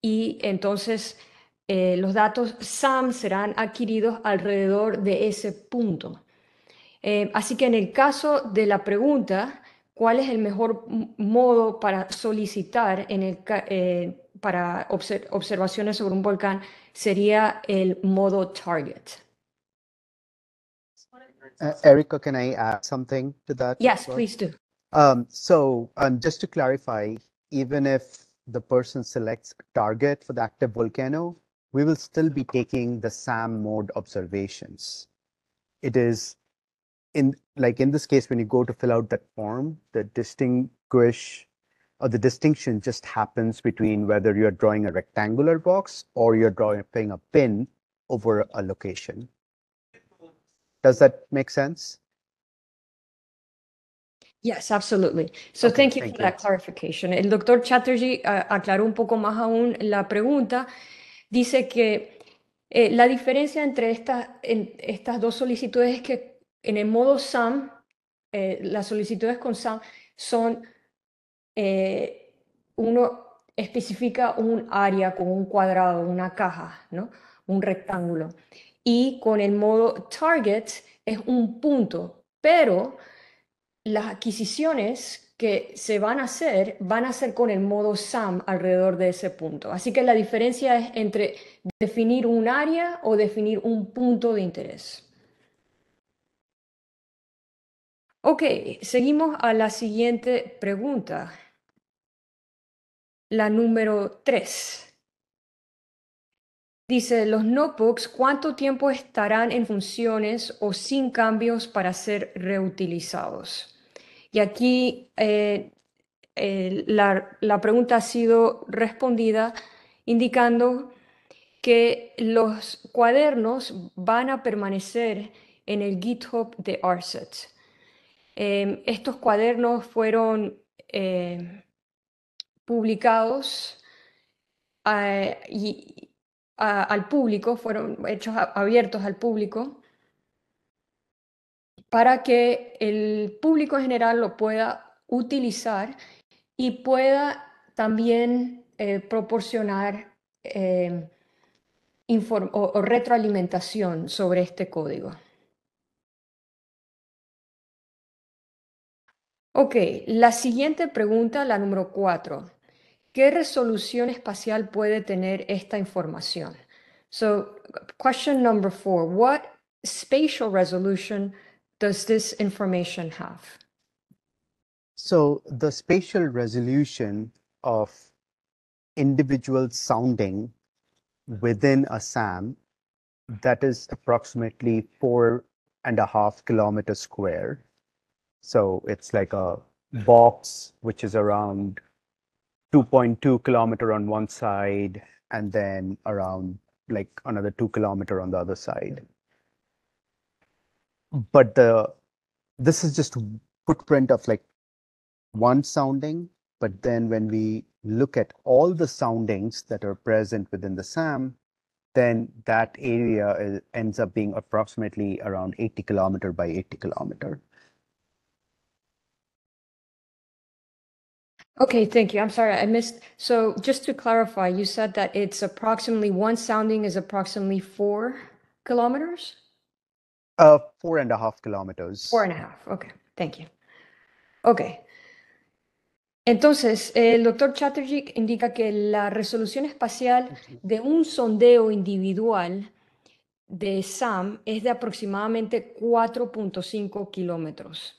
y entonces eh, los datos SAM serán adquiridos alrededor de ese punto. Eh, así que en el caso de la pregunta, ¿cuál es el mejor modo para solicitar en el, eh, para observaciones sobre un volcán? Sería el modo target. Uh, Erica, can I add something to that? Yes, please do. Um, so um, just to clarify, even if the person selects target for the active volcano, we will still be taking the SAM mode observations. It is in like in this case, when you go to fill out that form, the distinguish or uh, the distinction just happens between whether you're drawing a rectangular box or you're drawing a pin over a location. Does that make sense? Yes, absolutely. So okay, thank you thank for you. that clarification. El doctor Chatterjee uh, aclaró un poco más aún la pregunta. Dice que eh, la diferencia entre esta, en, estas dos solicitudes es que en el modo SAM, eh, las solicitudes con SAM son, eh, uno especifica un área con un cuadrado, una caja, ¿no? un rectángulo. Y con el modo target es un punto, pero las adquisiciones que se van a hacer van a ser con el modo SAM alrededor de ese punto. Así que la diferencia es entre definir un área o definir un punto de interés. Ok, seguimos a la siguiente pregunta. La número 3. Dice, los notebooks, ¿cuánto tiempo estarán en funciones o sin cambios para ser reutilizados? Y aquí eh, eh, la, pregunta ha sido respondida indicando que los cuadernos van a permanecer en el GitHub de Arset. Em, estos cuadernos fueron em, publicados al público, fueron hechos abiertos al público para que el público en general lo pueda utilizar y pueda también eh, proporcionar em, o retroalimentación sobre este código. Ok, la siguiente pregunta, la número cuatro. ¿Qué resolución espacial puede tener esta información? So, question number four. What spatial resolution does this information have? So, the spatial resolution of individual sounding within a SAM that is approximately four and a half kilometers square so it's like a box which is around 2.2 kilometer on one side and then around like another 2 kilometer on the other side. Hmm. But the this is just footprint of like one sounding, but then when we look at all the soundings that are present within the SAM, then that area is, ends up being approximately around 80 kilometer by 80 kilometer. Okay, thank you. I'm sorry, I missed. So just to clarify, you said that it's approximately one sounding is approximately four kilometers? Uh, four and a half kilometers. Four and a half. Okay, thank you. Okay. Entonces, el doctor Chatterjee indica que la resolución espacial de un sondeo individual de SAM es de aproximadamente 4.5 kilómetros.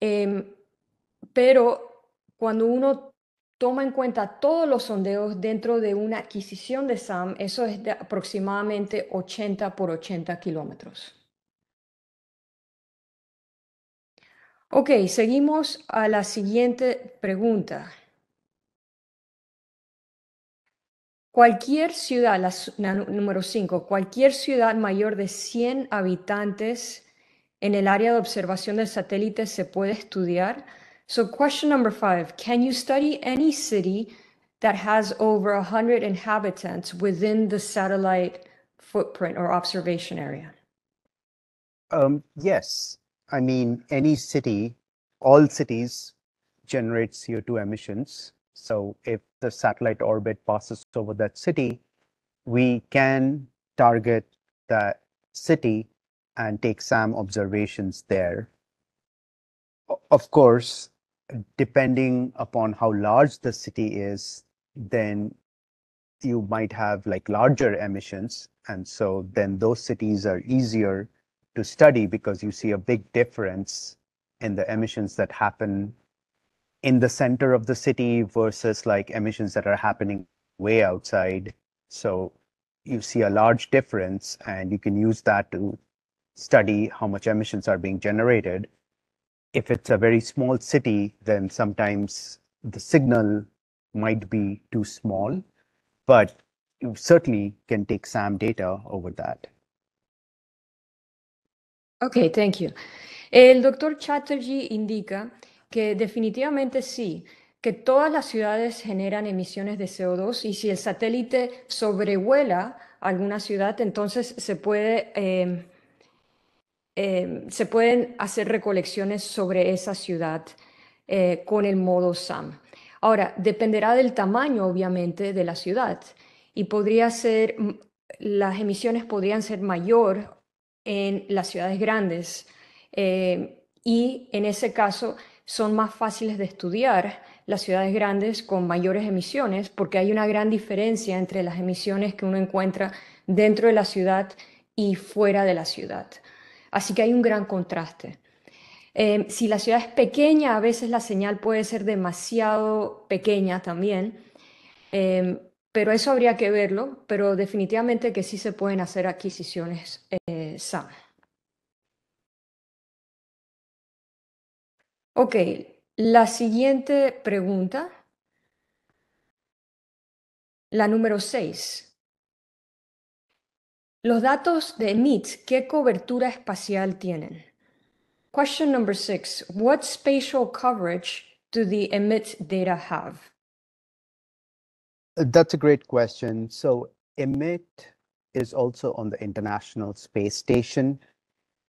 Eh, pero cuando uno toma en cuenta todos los sondeos dentro de una adquisición de SAM, eso es de aproximadamente 80 por 80 kilómetros. Ok, seguimos a la siguiente pregunta. Cualquier ciudad, número 5, cualquier ciudad mayor de 100 habitantes en el área de observación del satélite se puede estudiar So, question number five Can you study any city that has over 100 inhabitants within the satellite footprint or observation area? Um, yes. I mean, any city, all cities generate CO2 emissions. So, if the satellite orbit passes over that city, we can target that city and take some observations there. Of course, depending upon how large the city is, then you might have like larger emissions. And so then those cities are easier to study because you see a big difference in the emissions that happen in the center of the city versus like emissions that are happening way outside. So you see a large difference and you can use that to study how much emissions are being generated if it's a very small city, then sometimes the signal might be too small, but you certainly can take SAM data over that. Ok, thank you. El doctor Chatterjee indica que definitivamente sí, que todas las ciudades generan emisiones de CO2 y si el satélite sobrevuela alguna ciudad, entonces se puede eh, Em, se pueden hacer recolecciones sobre esa ciudad eh, con el modo SAM. Ahora, dependerá del tamaño, obviamente, de la ciudad y podría ser, las emisiones podrían ser mayor en las ciudades grandes em, y en ese caso son más fáciles de estudiar las ciudades grandes con mayores emisiones porque hay una gran diferencia entre las emisiones que uno encuentra dentro de la ciudad y fuera de la ciudad. Así que hay un gran contraste. Eh, si la ciudad es pequeña, a veces la señal puede ser demasiado pequeña también, eh, pero eso habría que verlo, pero definitivamente que sí se pueden hacer adquisiciones eh, Ok, la siguiente pregunta, la número 6. Los datos de NEAT, ¿qué cobertura espacial tienen? Question number six, what spatial coverage do the EMIT data have? That's a great question. So EMIT is also on the International Space Station.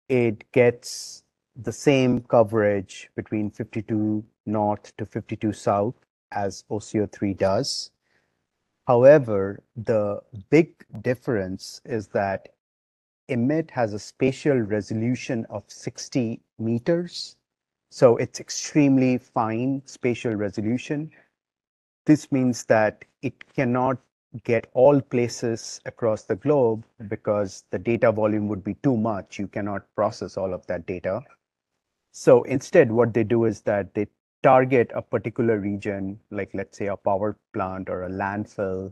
It gets the same coverage between 52 north to 52 south as OCO3 does. However, the big difference is that emit has a spatial resolution of 60 meters. So it's extremely fine spatial resolution. This means that it cannot get all places across the globe because the data volume would be too much. You cannot process all of that data. So instead, what they do is that they target a particular region, like let's say a power plant or a landfill,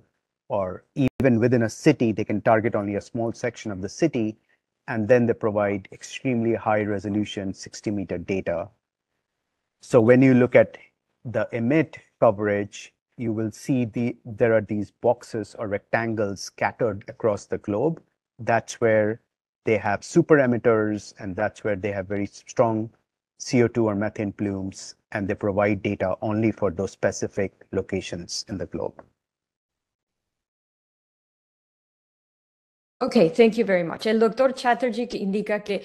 or even within a city, they can target only a small section of the city, and then they provide extremely high resolution 60 meter data. So when you look at the emit coverage, you will see the there are these boxes or rectangles scattered across the globe. That's where they have super emitters, and that's where they have very strong CO2 or methane plumes, and they provide data only for those specific locations in the globe. Ok, thank you very much. El doctor Chatterjee indica que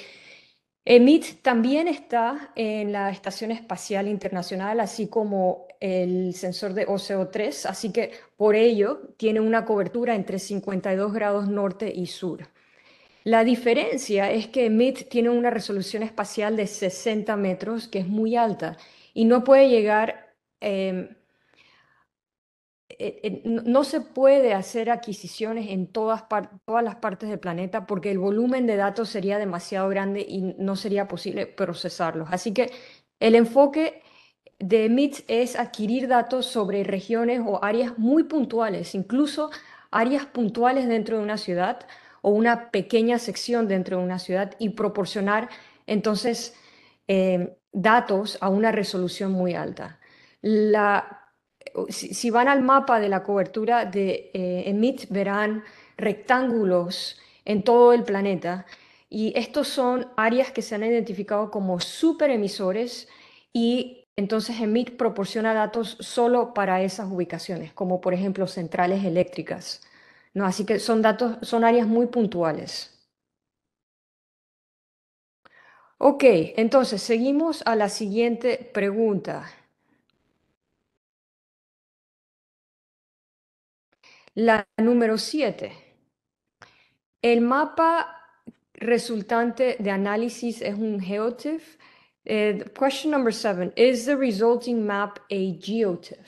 EMIT también está en la Estación Espacial Internacional, así como el sensor de OCO3, así que por ello tiene una cobertura entre 52 grados norte y sur. La diferencia es que MIT tiene una resolución espacial de 60 metros, que es muy alta, y no puede llegar, em, eh, eh, no se puede hacer adquisiciones en todas, todas las partes del planeta porque el volumen de datos sería demasiado grande y no sería posible procesarlos. Así que el enfoque de MIT es adquirir datos sobre regiones o áreas muy puntuales, incluso áreas puntuales dentro de una ciudad una pequeña sección dentro de una ciudad y proporcionar entonces eh, datos a una resolución muy alta. si, van al mapa de la cobertura de eh, EMIT, verán rectángulos en todo el planeta y estos son áreas que se han identificado como superemisores y entonces EMIT proporciona datos solo para esas ubicaciones, como por ejemplo centrales eléctricas. Así que son datos, son áreas muy puntuales. Ok, entonces seguimos a la siguiente pregunta. La número 7. El mapa resultante de análisis es un geotif. Eh, question number seven: Is the resulting map a geotiff?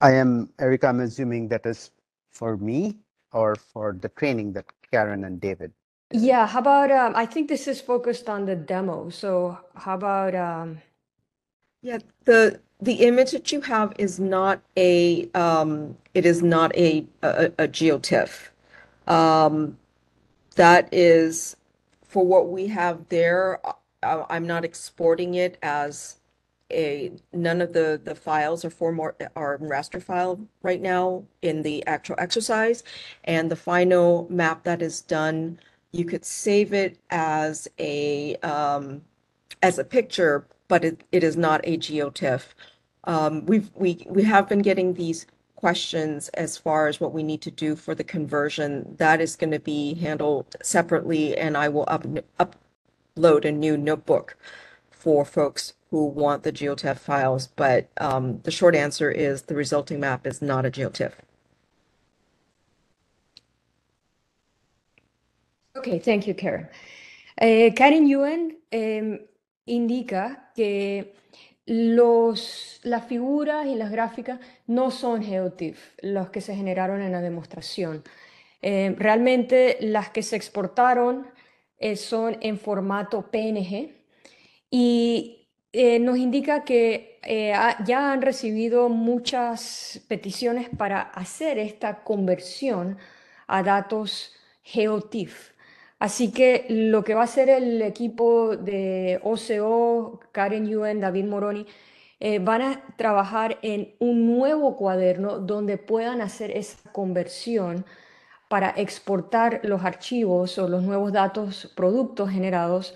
I am, Eric, I'm assuming that is for me or for the training that Karen and David. Yeah, how about, um, I think this is focused on the demo. So how about, um, Yeah, the, the image that you have is not a, um, it is not a, a, a GeoTIFF. Um, that is, for what we have there, I, uh, I'm not exporting it as a, none of the, the files are for more, are raster file right now in the actual exercise. And the final map that is done, you could save it as a, um, as a picture, but it, it is not a GeoTIFF. Um, we've, we, we have been getting these questions as far as what we need to do for the conversion. That is going to be handled separately, and I will up, upload a new notebook for folks who want the geotiff files, but um, the short answer is the resulting map is not a geotiff. Okay, thank you, Karen. Eh, Karen Yuen em, indica que las figuras y las gráficas no son GeoTIFF, los que se generaron en la demostración. Em, realmente las que se exportaron eh, son en formato PNG y eh, nos indica que eh, ya han recibido muchas peticiones para hacer esta conversión a datos GeoTIFF. Así que lo que va a hacer el equipo de OCO, Karen Yuen, David Moroni, eh, van a trabajar en un nuevo cuaderno donde puedan hacer esa conversión para exportar los archivos o los nuevos datos, productos generados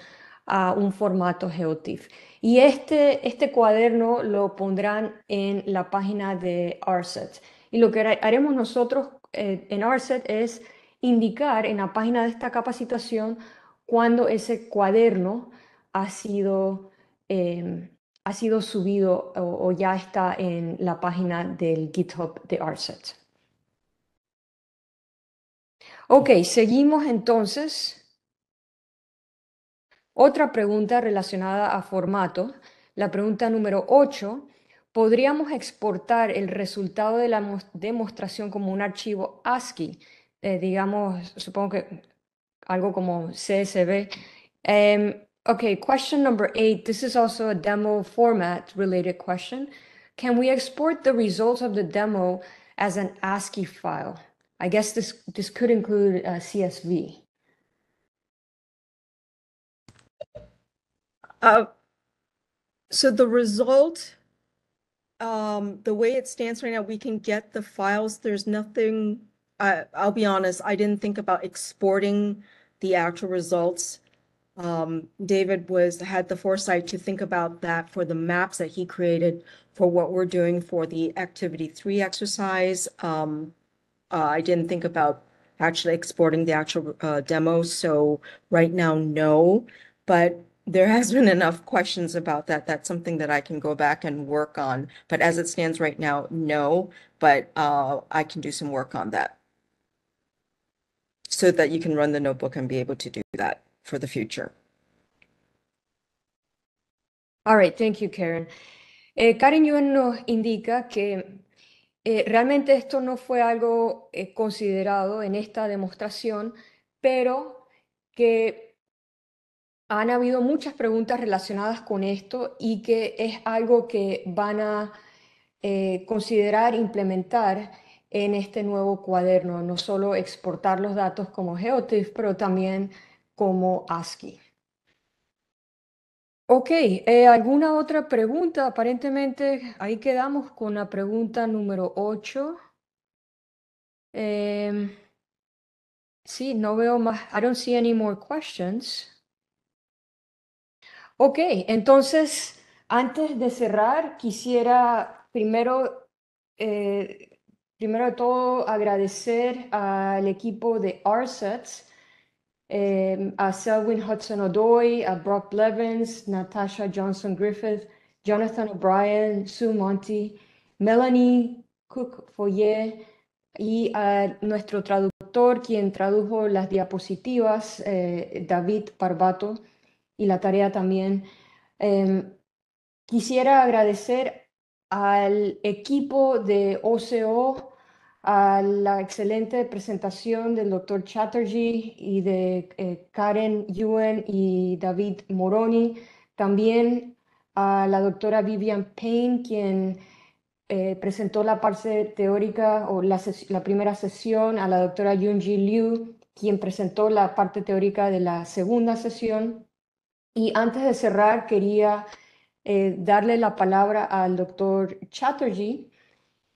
a un formato GeoTIFF. Y este, este cuaderno lo pondrán en la página de RSET. Y lo que haremos nosotros eh, en RSET es indicar en la página de esta capacitación cuando ese cuaderno ha sido, em, ha sido subido o, ya está en la página del GitHub de RSET. Ok, seguimos entonces. Otra pregunta relacionada a formato, la pregunta número 8, ¿podríamos exportar el resultado de la demostración como un archivo ASCII? Eh, digamos, supongo que algo como CSV. Um, em, okay, question number 8, this is also a demo format related question. Can we export the results of the demo as an ASCII file? I guess this, this could include a uh, CSV. Uh, so the result, um, the way it stands right now, we can get the files. There's nothing, I, I'll be honest, I didn't think about exporting the actual results. Um, David was, had the foresight to think about that for the maps that he created for what we're doing for the activity three exercise. Um, uh, I didn't think about actually exporting the actual uh, demo. So right now, no. But there has been enough questions about that. That's something that I can go back and work on. But as it stands right now, no, but uh, I can do some work on that so that you can run the notebook and be able to do that for the future. All right, thank you, Karen. Eh, Karen Yuen nos indica que eh, realmente esto no fue algo eh, considerado en esta demostración, pero que han habido muchas preguntas relacionadas con esto y que es algo que van a eh, considerar implementar en este nuevo cuaderno, no solo exportar los datos como GeoTIFF, pero también como ASCII. Ok, eh, ¿alguna otra pregunta? Aparentemente ahí quedamos con la pregunta número 8. Em, sí, no veo más. I don't see any more questions. Ok, entonces, antes de cerrar, quisiera primero, eh, primero de todo agradecer al equipo de RSETS, e eh, a Selwyn Hudson Odoy, a Brock Blevins, Natasha Johnson Griffith, Jonathan O'Brien, Sue Monty, Melanie Cook Foyer y a nuestro traductor, quien tradujo las diapositivas, eh, David Parvato, y la tarea también. Em, quisiera agradecer al equipo de OCO, a la excelente presentación del doctor Chatterjee y de eh, Karen Yuen y David Moroni. También a la doctora Vivian Payne, quien eh, presentó la parte teórica o la, primera sesión, a la doctora Yunji Liu, quien presentó la parte teórica de la segunda sesión, y antes de cerrar, quería eh, darle la palabra al doctor Chatterjee.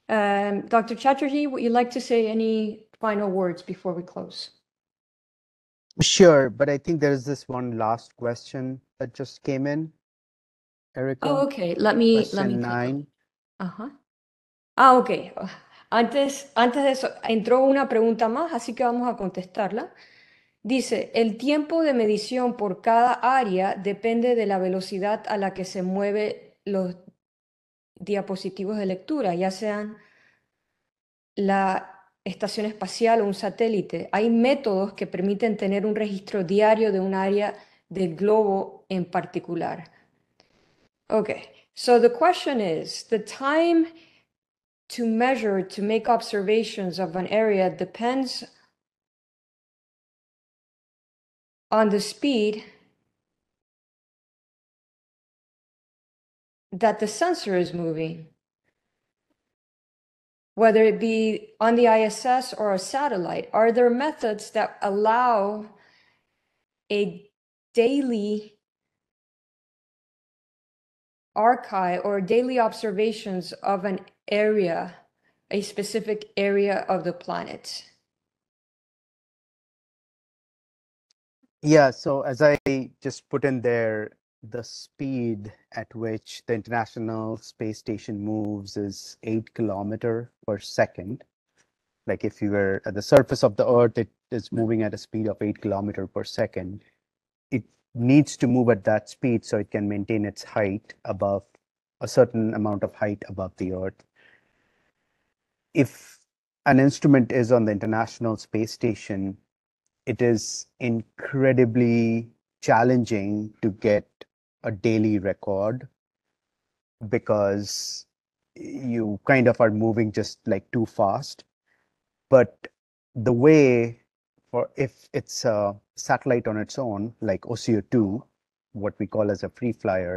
Um, Dr. Chatterjee, would you like to say any final words before we close? Sure, but I think there is this one last question that just came in. Oh, okay. Let me let me nine. Uh -huh. Ah, okay. Antes, antes de eso, entró una pregunta más, así que vamos a contestarla. Dice, el tiempo de medición por cada área depende de la velocidad a la que se mueve los diapositivos de lectura, ya sean la estación espacial o un satélite. Hay métodos que permiten tener un registro diario de un área del globo en particular. Okay, so the question is, the time to measure, to make observations of an area depends on the speed that the sensor is moving, whether it be on the ISS or a satellite? Are there methods that allow a daily archive or daily observations of an area, a specific area of the planet? Yeah, so as I just put in there, the speed at which the International Space Station moves is eight kilometer per second. Like if you were at the surface of the Earth, it is moving at a speed of eight kilometer per second. It needs to move at that speed so it can maintain its height above a certain amount of height above the Earth. If an instrument is on the International Space Station, it is incredibly challenging to get a daily record because you kind of are moving just like too fast but the way for if it's a satellite on its own like oco 2 what we call as a free flyer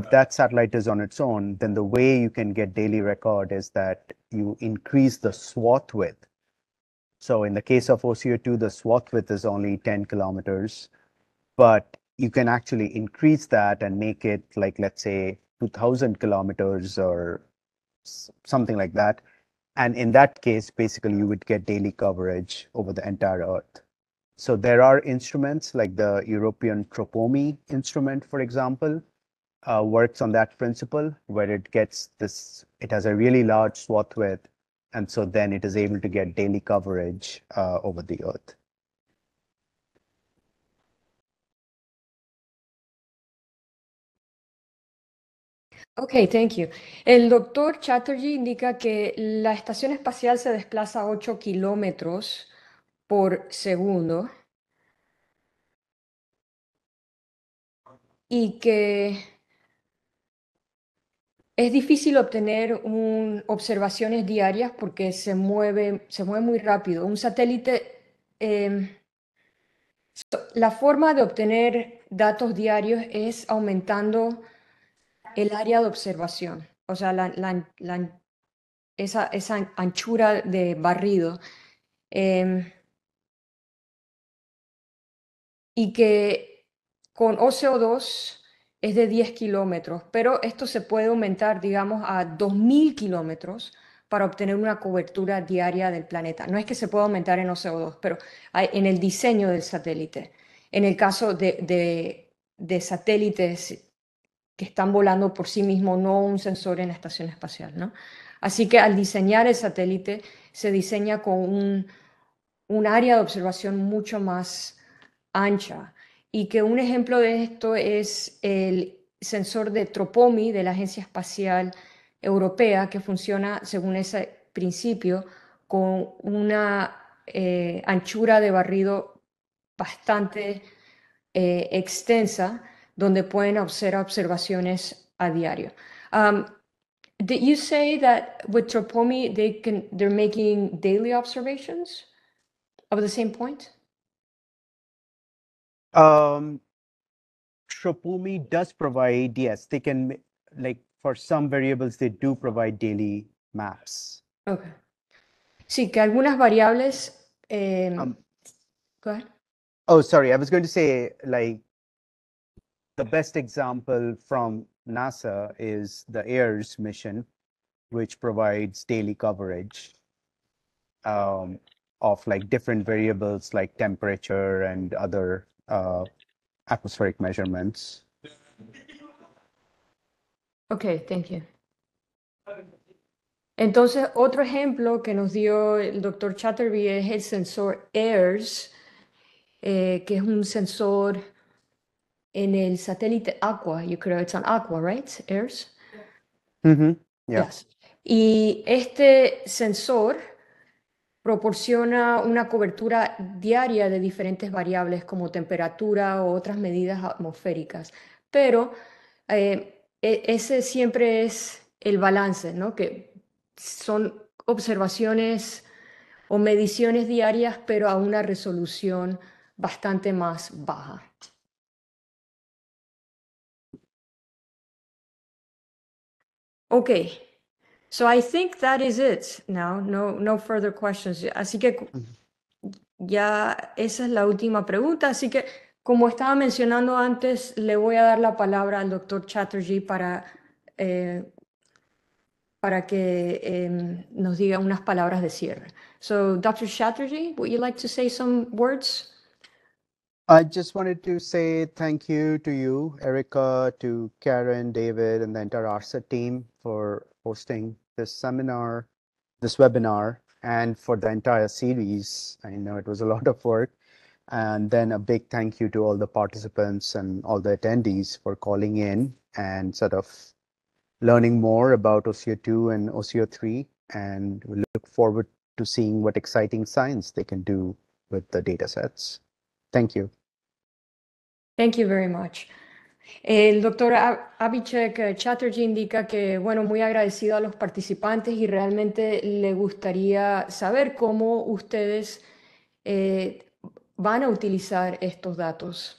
if that satellite is on its own then the way you can get daily record is that you increase the swath width so in the case of OCO2, the swath width is only 10 kilometers, but you can actually increase that and make it like, let's say 2000 kilometers or something like that. And in that case, basically you would get daily coverage over the entire earth. So there are instruments like the European Tropomy instrument, for example, uh, works on that principle where it gets this, it has a really large swath width and so then it is able to get daily coverage uh, over the Earth. Ok, thank you. El doctor Chatterjee indica que la estación espacial se desplaza 8 kilómetros por segundo y que Es difícil obtener observaciones diarias porque se mueve, se mueve muy rápido. Un satélite, em, la forma de obtener datos diarios es aumentando el área de observación, o sea, la, esa, esa, anchura de barrido. Em, y que con OCO2 es de 10 kilómetros, pero esto se puede aumentar, digamos, a 2.000 kilómetros para obtener una cobertura diaria del planeta. No es que se pueda aumentar en CO2, pero en el diseño del satélite. En el caso de, satélites que están volando por sí mismos, no un sensor en la estación espacial. ¿no? Así que al diseñar el satélite, se diseña con un área de observación mucho más ancha y que un ejemplo de esto es el sensor de Tropomi de la Agencia Espacial Europea, que funciona según ese principio con una eh, anchura de barrido bastante eh, extensa, donde pueden observar observaciones a diario. Um, did you say that with Tropomi they can they're making daily observations of the same point? Um, Tropumi does provide, yes, they can, like for some variables, they do provide daily maps. Okay. Sí, que algunas variables. Eh... Um, go ahead. Oh, sorry. I was going to say, like, the best example from NASA is the AIRS mission, which provides daily coverage um, of like different variables like temperature and other atmospheric measurements. Ok, thank you. Entonces, otro ejemplo que nos dio el doctor Chatterby es el sensor AIRS, eh, que es un sensor en el satélite Aqua. Yo creo que es Aqua, right? AIRS. Mm-hmm. yes. Y este sensor proporciona una cobertura diaria de diferentes variables como temperatura o otras medidas atmosféricas. Pero eh, e, ese siempre es el balance, ¿no? que son observaciones o mediciones diarias, pero a una resolución bastante más baja. Ok, So I think that is it now. No, no further questions. Así que ya esa es la última pregunta. Así que, como estaba mencionando antes, le voy a dar la palabra al doctor Chatterjee para, eh, para que eh, nos diga unas palabras de cierre. So, Dr. Chatterjee, would you like to say some words? I just wanted to say thank you to you, Erica, to Karen, David, and the entire ARSA team for hosting this seminar, this webinar, and for the entire series. I know it was a <laughs> lot of work. And then a big thank you to all the participants and all the attendees for calling in and sort of learning more about oco 2 and oco 3. And we look forward to seeing what exciting science they can do with the data sets. Thank you. Thank you very much. El doctor Abichek Chatterjee indica que, bueno, muy agradecido a los participantes y realmente le gustaría saber cómo ustedes eh, van a utilizar estos datos.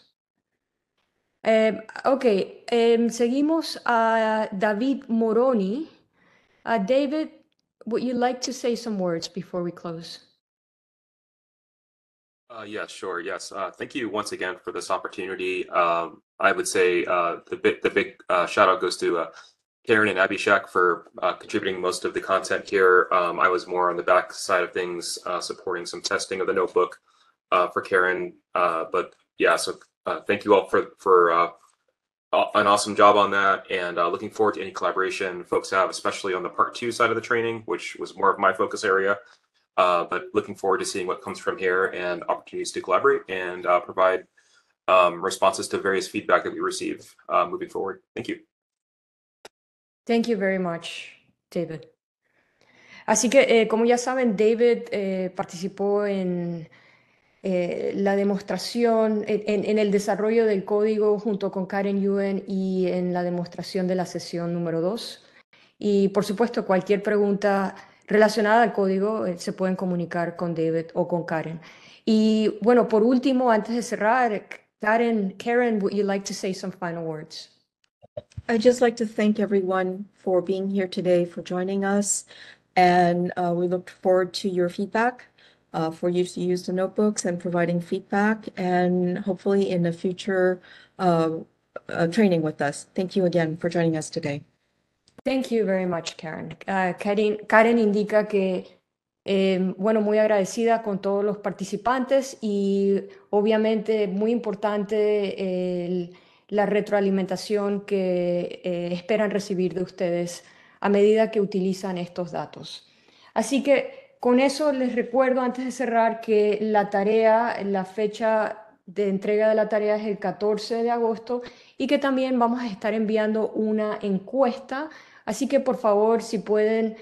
Eh, ok, em, seguimos a David Moroni. Uh, David, would you like to say some words before we close? Uh, sure. Yes. Uh, thank you once again for this opportunity. Um, I would say uh, the big, the big uh, shout out goes to uh, Karen and Abhishek for uh, contributing most of the content here. Um, I was more on the back side of things, uh, supporting some testing of the notebook uh, for Karen. but yeah, so thank you all for for an awesome job on that, and looking forward to any collaboration folks have, especially on the part two side of the training, which was more of my focus area. but looking forward to seeing what comes from here and opportunities to collaborate and provide um, responses to various feedback that we receive uh, moving forward. Thank very much, David. Así que, eh, como ya saben, David eh, participó en eh, la demostración, en, el desarrollo del código junto con Karen Yuen y en la demostración de la sesión número 2. Y, por supuesto, cualquier pregunta relacionada al código se pueden comunicar con David o con Karen. Y, bueno, por último, antes de cerrar, Karen, Karen, would you like to say some final words? I'd just like to thank everyone for being here today, for joining us. And uh, we look forward to your feedback, uh, for you to use the notebooks and providing feedback, and hopefully in a future uh, uh, training with us. Thank you again for joining us today. Thank you very much, Karen. Uh, Karen, Karen indica que Em, bueno, muy agradecida con todos los participantes y obviamente muy importante la retroalimentación que eh, esperan recibir de ustedes a medida que utilizan estos datos. Así que con eso les recuerdo antes de cerrar que la tarea, la fecha de entrega de la tarea es el 14 de agosto y que también vamos a estar enviando una encuesta. Así que por favor, si pueden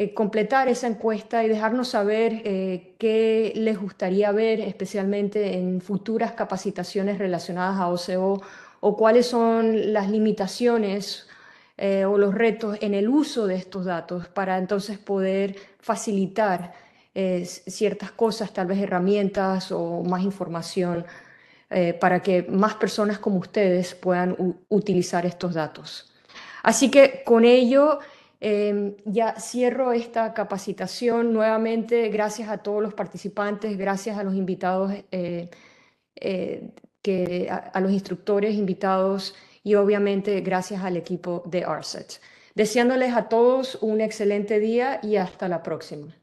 eh, completar esa encuesta y dejarnos saber eh, qué les gustaría ver, especialmente en futuras capacitaciones relacionadas a OCO, o cuáles son las limitaciones eh, o los retos en el uso de estos datos para entonces poder facilitar ciertas cosas, tal vez herramientas o más información para que más personas como ustedes puedan utilizar estos datos. Así que con ello... Em, ya cierro esta capacitación nuevamente, gracias a todos los participantes, gracias a los invitados, eh, eh, que, a, los instructores invitados y obviamente gracias al equipo de ARSET. Deseándoles a todos un excelente día y hasta la próxima.